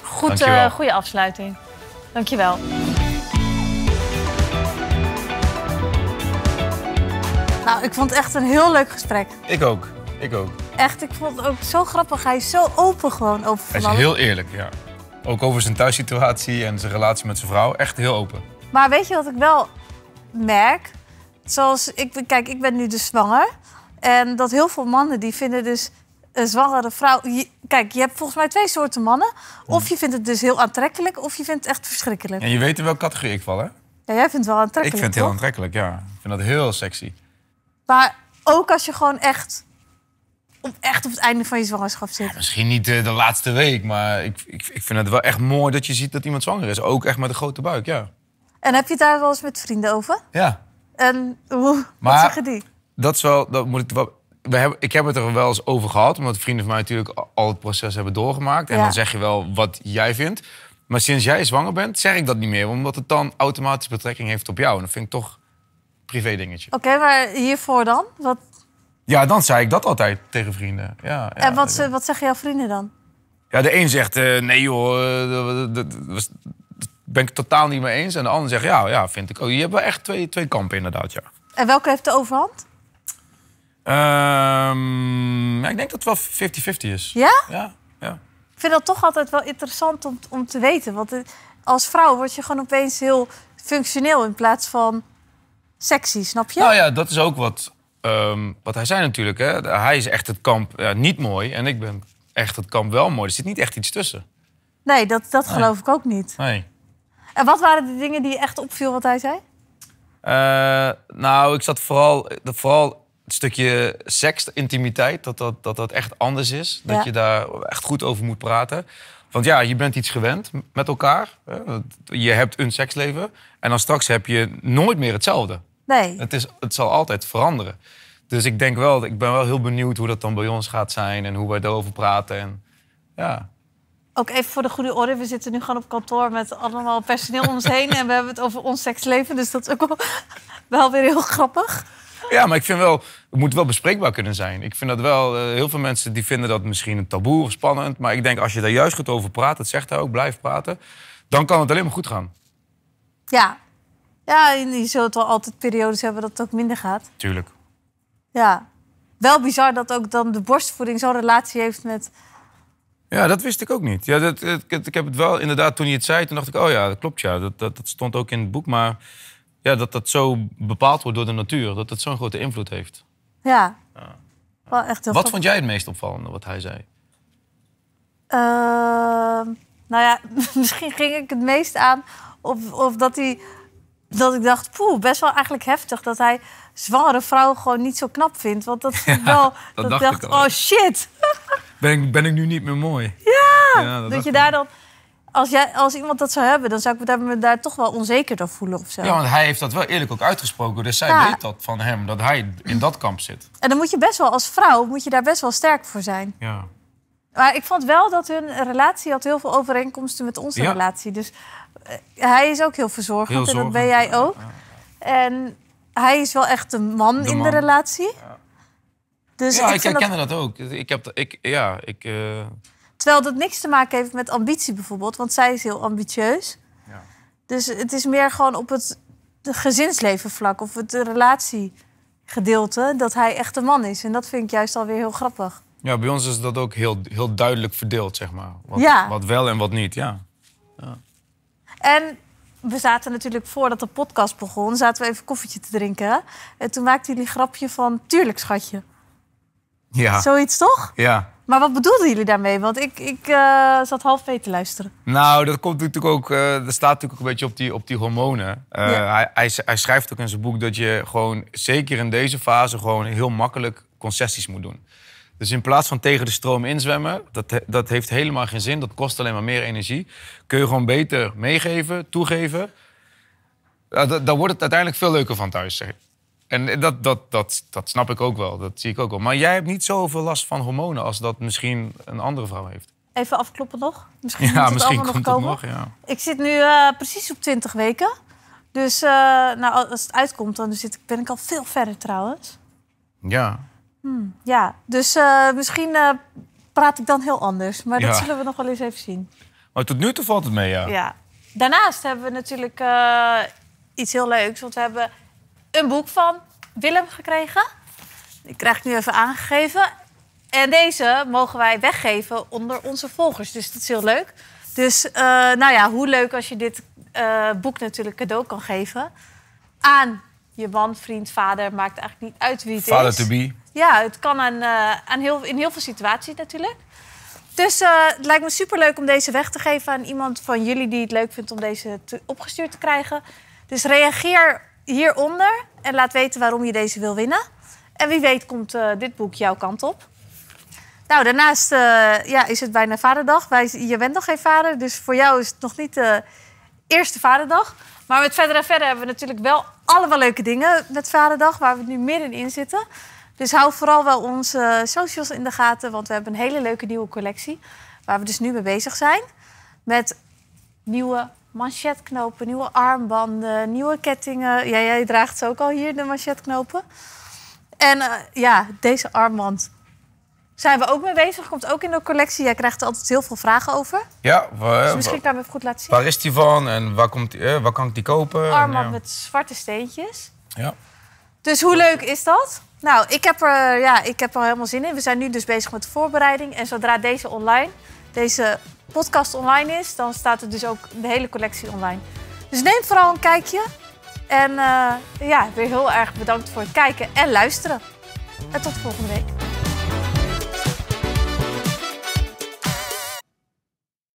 Goed, eh, goede afsluiting. Dankjewel. Nou, ik vond het echt een heel leuk gesprek. Ik ook. Ik ook. Echt, ik vond het ook zo grappig. Hij is zo open gewoon over Hij is heel eerlijk, ja. Ook over zijn thuissituatie en zijn relatie met zijn vrouw. Echt heel open. Maar weet je wat ik wel merk? Zoals ik, kijk, ik ben nu dus zwanger. En dat heel veel mannen die vinden dus een eh, zwangere vrouw. kijk, je hebt volgens mij twee soorten mannen. Of je vindt het dus heel aantrekkelijk, of je vindt het echt verschrikkelijk. En je weet in welke categorie ik val, hè? Ja, jij vindt het wel aantrekkelijk. Ik vind het heel aantrekkelijk, ja. Ik vind dat heel sexy. Maar ook als je gewoon echt op, echt op het einde van je zwangerschap zit. misschien niet eh, de, laatste week, maar ik, ik, ik vind het wel echt mooi dat je ziet dat iemand zwanger is. Ook echt met een grote buik, ja. En heb je daar wel eens met vrienden over? Ja. En hoe, wat zeggen die? Dat, is wel, dat moet ik wel we hebben, ik heb het er wel eens over gehad, omdat vrienden van mij natuurlijk al het proces hebben doorgemaakt. En dan zeg je wel wat jij vindt. Maar sinds jij zwanger bent, zeg ik dat niet meer, omdat het dan automatisch betrekking heeft op jou. En dat vind ik toch een privé dingetje. Oké, maar hiervoor dan? Wat... Ja, dan zei ik dat altijd tegen vrienden. Ja, ja en wat, wat zeggen jouw vrienden dan? Ja, de een zegt eh, nee joh, eh, dat, ben ik totaal niet mee eens. En de ander zegt ja, ja vind ik ook. Je hebt wel echt twee, twee kampen inderdaad, ja. En welke heeft de overhand? Um, ja, ik denk dat het wel 50-50 is. Ja? ja? Ik vind dat toch altijd wel interessant om, om te weten. Want eh, als vrouw word je gewoon opeens heel functioneel in plaats van sexy, snap je? Nou ja, dat is ook wat, ehm, wat hij zei natuurlijk. Hè? Hij is echt het kamp ja, niet mooi en ik ben echt het kamp wel mooi. Er zit niet echt iets tussen. Nee, dat, dat geloof ik ook niet. Nee. En wat waren de dingen die je echt opviel wat hij zei? Uh, nou, ik zat vooral, vooral het stukje seks, intimiteit, dat dat, dat dat echt anders is. Dat je daar echt goed over moet praten. Want ja, je bent iets gewend met elkaar. Je hebt een seksleven. En dan straks heb je nooit meer hetzelfde. Nee. Het, is, het zal altijd veranderen. Dus ik denk wel, ik ben wel heel benieuwd hoe dat dan bij ons gaat zijn en hoe wij erover praten. En, ja. Ook even voor de goede orde, we zitten nu gewoon op kantoor met allemaal personeel om ons heen en we hebben het over ons seksleven. Dus dat is ook wel, wel weer heel grappig. Ja, maar ik vind wel, het moet wel bespreekbaar kunnen zijn. Ik vind dat wel, eh, heel veel mensen die vinden dat misschien een taboe of spannend. Maar ik denk, als je daar juist goed over praat, dat zegt hij ook, blijf praten. Dan kan het alleen maar goed gaan. Ja. Ja, je zult wel altijd periodes hebben dat het ook minder gaat. Tuurlijk. Ja. Wel bizar dat ook dan de borstvoeding zo'n relatie heeft met... Ja, dat wist ik ook niet. Ja, dat, ik, ik heb het wel inderdaad, toen je het zei, toen dacht ik, oh ja, dat klopt ja. Dat, dat, dat stond ook in het boek, maar ja, dat dat zo bepaald wordt door de natuur. Dat dat zo'n grote invloed heeft. Ja. ja. echt wat vond jij het meest opvallende wat hij zei? Ehm, nou ja, misschien ging ik het meest aan of, of dat hij dat ik dacht, poeh, best wel eigenlijk heftig dat hij zware vrouwen gewoon niet zo knap vindt. Want dat is wel. Dat, dacht ik dacht, oh shit. Ben ik, ben ik nu niet meer mooi? Ja, dat, dat je daar dan als, jij, als iemand dat zou hebben, dan zou ik me daar toch wel onzeker door voelen of zo. Ja, want hij heeft dat wel eerlijk ook uitgesproken. Dus zij weet dat van hem, dat hij in dat kamp zit. En dan moet je best wel als vrouw, moet je daar best wel sterk voor zijn. Ja. Maar ik vond wel dat hun relatie had heel veel overeenkomsten met onze ja. relatie. Dus eh, hij is ook heel verzorgend en dat ben jij ook. En hij is wel echt de man, in de relatie. Dus ja, ik, ik herkende dat... ook. Ik heb, ik, ja, ik... Eh, Terwijl dat niks te maken heeft met ambitie bijvoorbeeld, want zij is heel ambitieus. Ja. Dus het is meer gewoon op het gezinsleven vlak of het relatiegedeelte dat hij echt een man is. En dat vind ik juist alweer heel grappig. Ja, bij ons is dat ook heel, heel duidelijk verdeeld, zeg maar. Wat, ja. wat wel en wat niet, ja. ja. En we zaten natuurlijk voordat de podcast begon, zaten we even koffietje te drinken. En toen maakte jullie een grapje van, tuurlijk schatje. Ja. Zoiets toch? Ja. Maar wat bedoelden jullie daarmee? Want ik, ik eh, zat half mee te luisteren. Nou, dat komt natuurlijk ook. Eh, dat staat natuurlijk ook een beetje op die, op die hormonen. Eh, hij, hij, hij, schrijft ook in zijn boek dat je gewoon, zeker in deze fase, gewoon heel makkelijk concessies moet doen. Dus in plaats van tegen de stroom inzwemmen, dat, dat heeft helemaal geen zin. Dat kost alleen maar meer energie. Kun je gewoon beter meegeven, toegeven. Nou, dan wordt het uiteindelijk veel leuker van thuis, en dat, dat, dat, dat snap ik ook wel, dat zie ik ook wel. Maar jij hebt niet zoveel last van hormonen als dat misschien een andere vrouw heeft. Even afkloppen nog. Misschien ja, het misschien komt nog komen. nog, ja. Ik zit nu eh, precies op 20 weken. Dus eh, nou, als het uitkomt, dan zit ben ik al veel verder trouwens. Ja. Hmm, ja, dus eh, misschien praat ik dan heel anders. Maar dat zullen we nog wel eens even zien. Maar tot nu toe valt het mee, ja. ja. Daarnaast hebben we natuurlijk iets heel leuks. Want we hebben een boek van Willem gekregen. Die krijg ik nu even aangegeven. En deze mogen wij weggeven onder onze volgers. Dus dat is heel leuk. Dus eh, nou ja, hoe leuk als je dit eh, boek natuurlijk cadeau kan geven aan je man, vriend, vader. Maakt eigenlijk niet uit wie het is. Vader to be. Ja, het kan aan, eh, aan heel, in heel veel situaties natuurlijk. Dus het lijkt me superleuk om deze weg te geven aan iemand van jullie die het leuk vindt om deze te, opgestuurd te krijgen. Dus reageer hieronder en laat weten waarom je deze wil winnen. En wie weet komt eh, dit boek jouw kant op. Nou, daarnaast eh, ja, is het bijna Vaderdag. Wij, je bent nog geen vader, dus voor jou is het nog niet de eerste Vaderdag. Maar met verder en verder hebben we natuurlijk wel allemaal leuke dingen met Vaderdag, waar we nu middenin zitten. Dus hou vooral wel onze eh, socials in de gaten, want we hebben een hele leuke nieuwe collectie. Waar we dus nu mee bezig zijn. Met nieuwe manchetknopen, nieuwe armbanden, nieuwe kettingen. Ja, jij draagt ze ook al hier, de manchetknopen. En eh, ja, deze armband zijn we ook mee bezig. Komt ook in de collectie. Jij krijgt er altijd heel veel vragen over. Ja. dus eh, misschien kan ik hem goed laten zien. Waar is die van en waar, komt eh, waar kan ik die kopen? Armband met zwarte steentjes. Ja. Dus hoe leuk is dat? Nou, ik heb, ja, ik heb er helemaal zin in. We zijn nu dus bezig met de voorbereiding. En zodra deze online deze podcast online is, dan staat er dus ook de hele collectie online. Dus neem vooral een kijkje. En eh, ja, weer heel erg bedankt voor het kijken en luisteren. En tot volgende week.